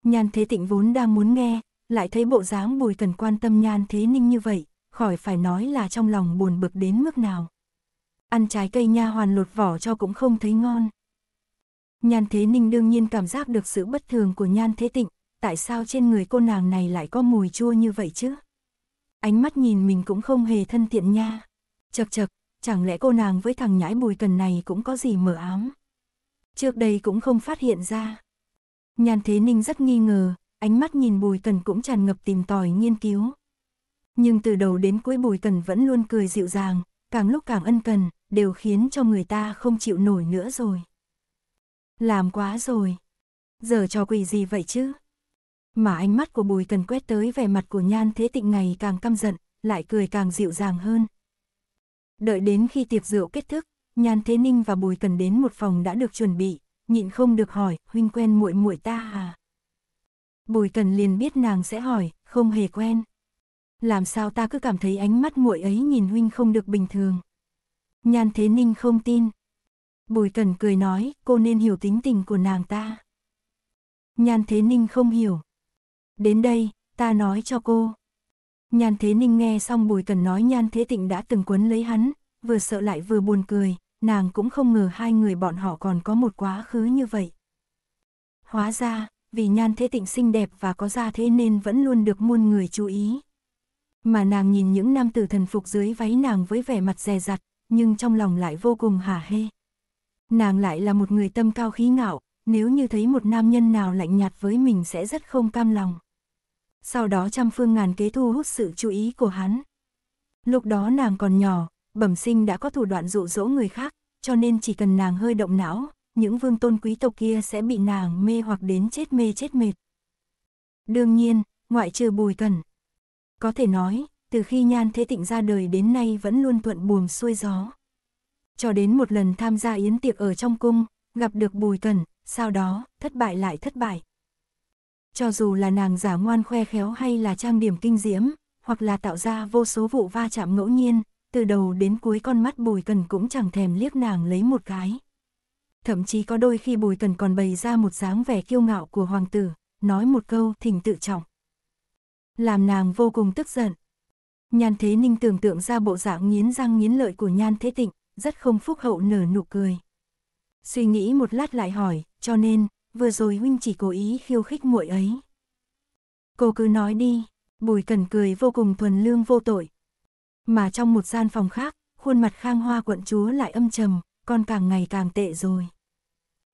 Nhan Thế Tịnh vốn đang muốn nghe, lại thấy bộ dáng bùi cần quan tâm Nhan Thế Ninh như vậy, khỏi phải nói là trong lòng buồn bực đến mức nào. Ăn trái cây nha hoàn lột vỏ cho cũng không thấy ngon. Nhan Thế Ninh đương nhiên cảm giác được sự bất thường của Nhan Thế Tịnh, tại sao trên người cô nàng này lại có mùi chua như vậy chứ? Ánh mắt nhìn mình cũng không hề thân thiện nha. Chật chật, chẳng lẽ cô nàng với thằng nhãi bùi cần này cũng có gì mở ám? Trước đây cũng không phát hiện ra. Nhàn Thế Ninh rất nghi ngờ, ánh mắt nhìn bùi cần cũng tràn ngập tìm tòi nghiên cứu. Nhưng từ đầu đến cuối bùi cần vẫn luôn cười dịu dàng, càng lúc càng ân cần, đều khiến cho người ta không chịu nổi nữa rồi. Làm quá rồi. Giờ trò quỷ gì vậy chứ? Mà ánh mắt của Bùi Cần quét tới vẻ mặt của Nhan Thế Tịnh ngày càng căm giận, lại cười càng dịu dàng hơn. Đợi đến khi tiệc rượu kết thúc, Nhan Thế Ninh và Bùi Cần đến một phòng đã được chuẩn bị, nhịn không được hỏi, huynh quen muội muội ta à? Bùi Cần liền biết nàng sẽ hỏi, không hề quen. Làm sao ta cứ cảm thấy ánh mắt muội ấy nhìn huynh không được bình thường. Nhan Thế Ninh không tin. Bùi Cần cười nói, cô nên hiểu tính tình của nàng ta. Nhan Thế Ninh không hiểu, Đến đây, ta nói cho cô. Nhan Thế Ninh nghe xong Bùi Cần nói Nhan Thế Tịnh đã từng quấn lấy hắn, vừa sợ lại vừa buồn cười, nàng cũng không ngờ hai người bọn họ còn có một quá khứ như vậy. Hóa ra, vì Nhan Thế Tịnh xinh đẹp và có gia thế nên vẫn luôn được muôn người chú ý. Mà nàng nhìn những nam tử thần phục dưới váy nàng với vẻ mặt dè dặt, nhưng trong lòng lại vô cùng hả hê. Nàng lại là một người tâm cao khí ngạo, nếu như thấy một nam nhân nào lạnh nhạt với mình sẽ rất không cam lòng sau đó trăm phương ngàn kế thu hút sự chú ý của hắn. Lúc đó nàng còn nhỏ, bẩm sinh đã có thủ đoạn dụ dỗ người khác, cho nên chỉ cần nàng hơi động não, những vương tôn quý tộc kia sẽ bị nàng mê hoặc đến chết mê chết mệt. Đương nhiên, ngoại trừ bùi cần. Có thể nói, từ khi Nhan Thế Tịnh ra đời đến nay vẫn luôn thuận buồm xuôi gió. Cho đến một lần tham gia yến tiệc ở trong cung, gặp được bùi cần, sau đó, thất bại lại thất bại cho dù là nàng giả ngoan khoe khéo hay là trang điểm kinh diễm, hoặc là tạo ra vô số vụ va chạm ngẫu nhiên, từ đầu đến cuối con mắt Bùi Cần cũng chẳng thèm liếc nàng lấy một cái. Thậm chí có đôi khi Bùi Cần còn bày ra một dáng vẻ kiêu ngạo của hoàng tử, nói một câu thỉnh tự trọng. Làm nàng vô cùng tức giận. Nhan Thế Ninh tưởng tượng ra bộ dạng nghiến răng nghiến lợi của Nhan Thế Tịnh, rất không phúc hậu nở nụ cười. Suy nghĩ một lát lại hỏi, cho nên, vừa rồi huynh chỉ cố ý khiêu khích muội ấy. Cô cứ nói đi, Bùi Cần cười vô cùng thuần lương vô tội. Mà trong một gian phòng khác, khuôn mặt khang hoa quận chúa lại âm trầm, con càng ngày càng tệ rồi.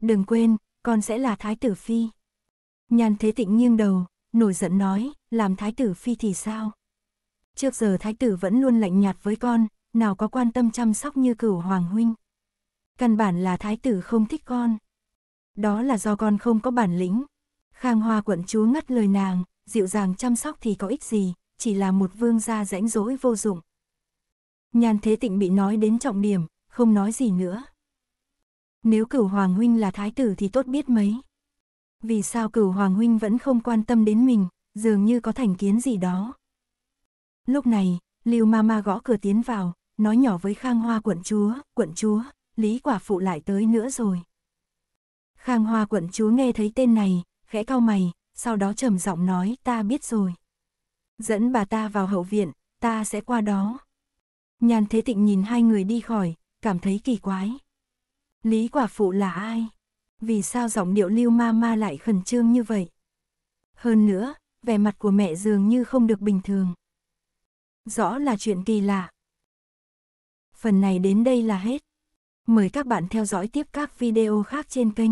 Đừng quên, con sẽ là thái tử phi. Nhàn thế tịnh nghiêng đầu, nổi giận nói, làm thái tử phi thì sao? Trước giờ thái tử vẫn luôn lạnh nhạt với con, nào có quan tâm chăm sóc như cửu hoàng huynh. Căn bản là thái tử không thích con đó là do con không có bản lĩnh. Khang Hoa quận chúa ngắt lời nàng, dịu dàng chăm sóc thì có ích gì, chỉ là một vương gia rãnh rỗi vô dụng. Nhan Thế Tịnh bị nói đến trọng điểm, không nói gì nữa. Nếu cửu Hoàng Huynh là thái tử thì tốt biết mấy. Vì sao cửu Hoàng Huynh vẫn không quan tâm đến mình, dường như có thành kiến gì đó. Lúc này, Lưu Mama gõ cửa tiến vào, nói nhỏ với Khang Hoa quận chúa, quận chúa, Lý Quả Phụ lại tới nữa rồi. Khang Hoa quận chúa nghe thấy tên này, khẽ cau mày, sau đó trầm giọng nói ta biết rồi. Dẫn bà ta vào hậu viện, ta sẽ qua đó. Nhàn Thế Tịnh nhìn hai người đi khỏi, cảm thấy kỳ quái. Lý quả phụ là ai? Vì sao giọng điệu lưu ma ma lại khẩn trương như vậy? Hơn nữa, vẻ mặt của mẹ dường như không được bình thường. Rõ là chuyện kỳ lạ. Phần này đến đây là hết. Mời các bạn theo dõi tiếp các video khác trên kênh.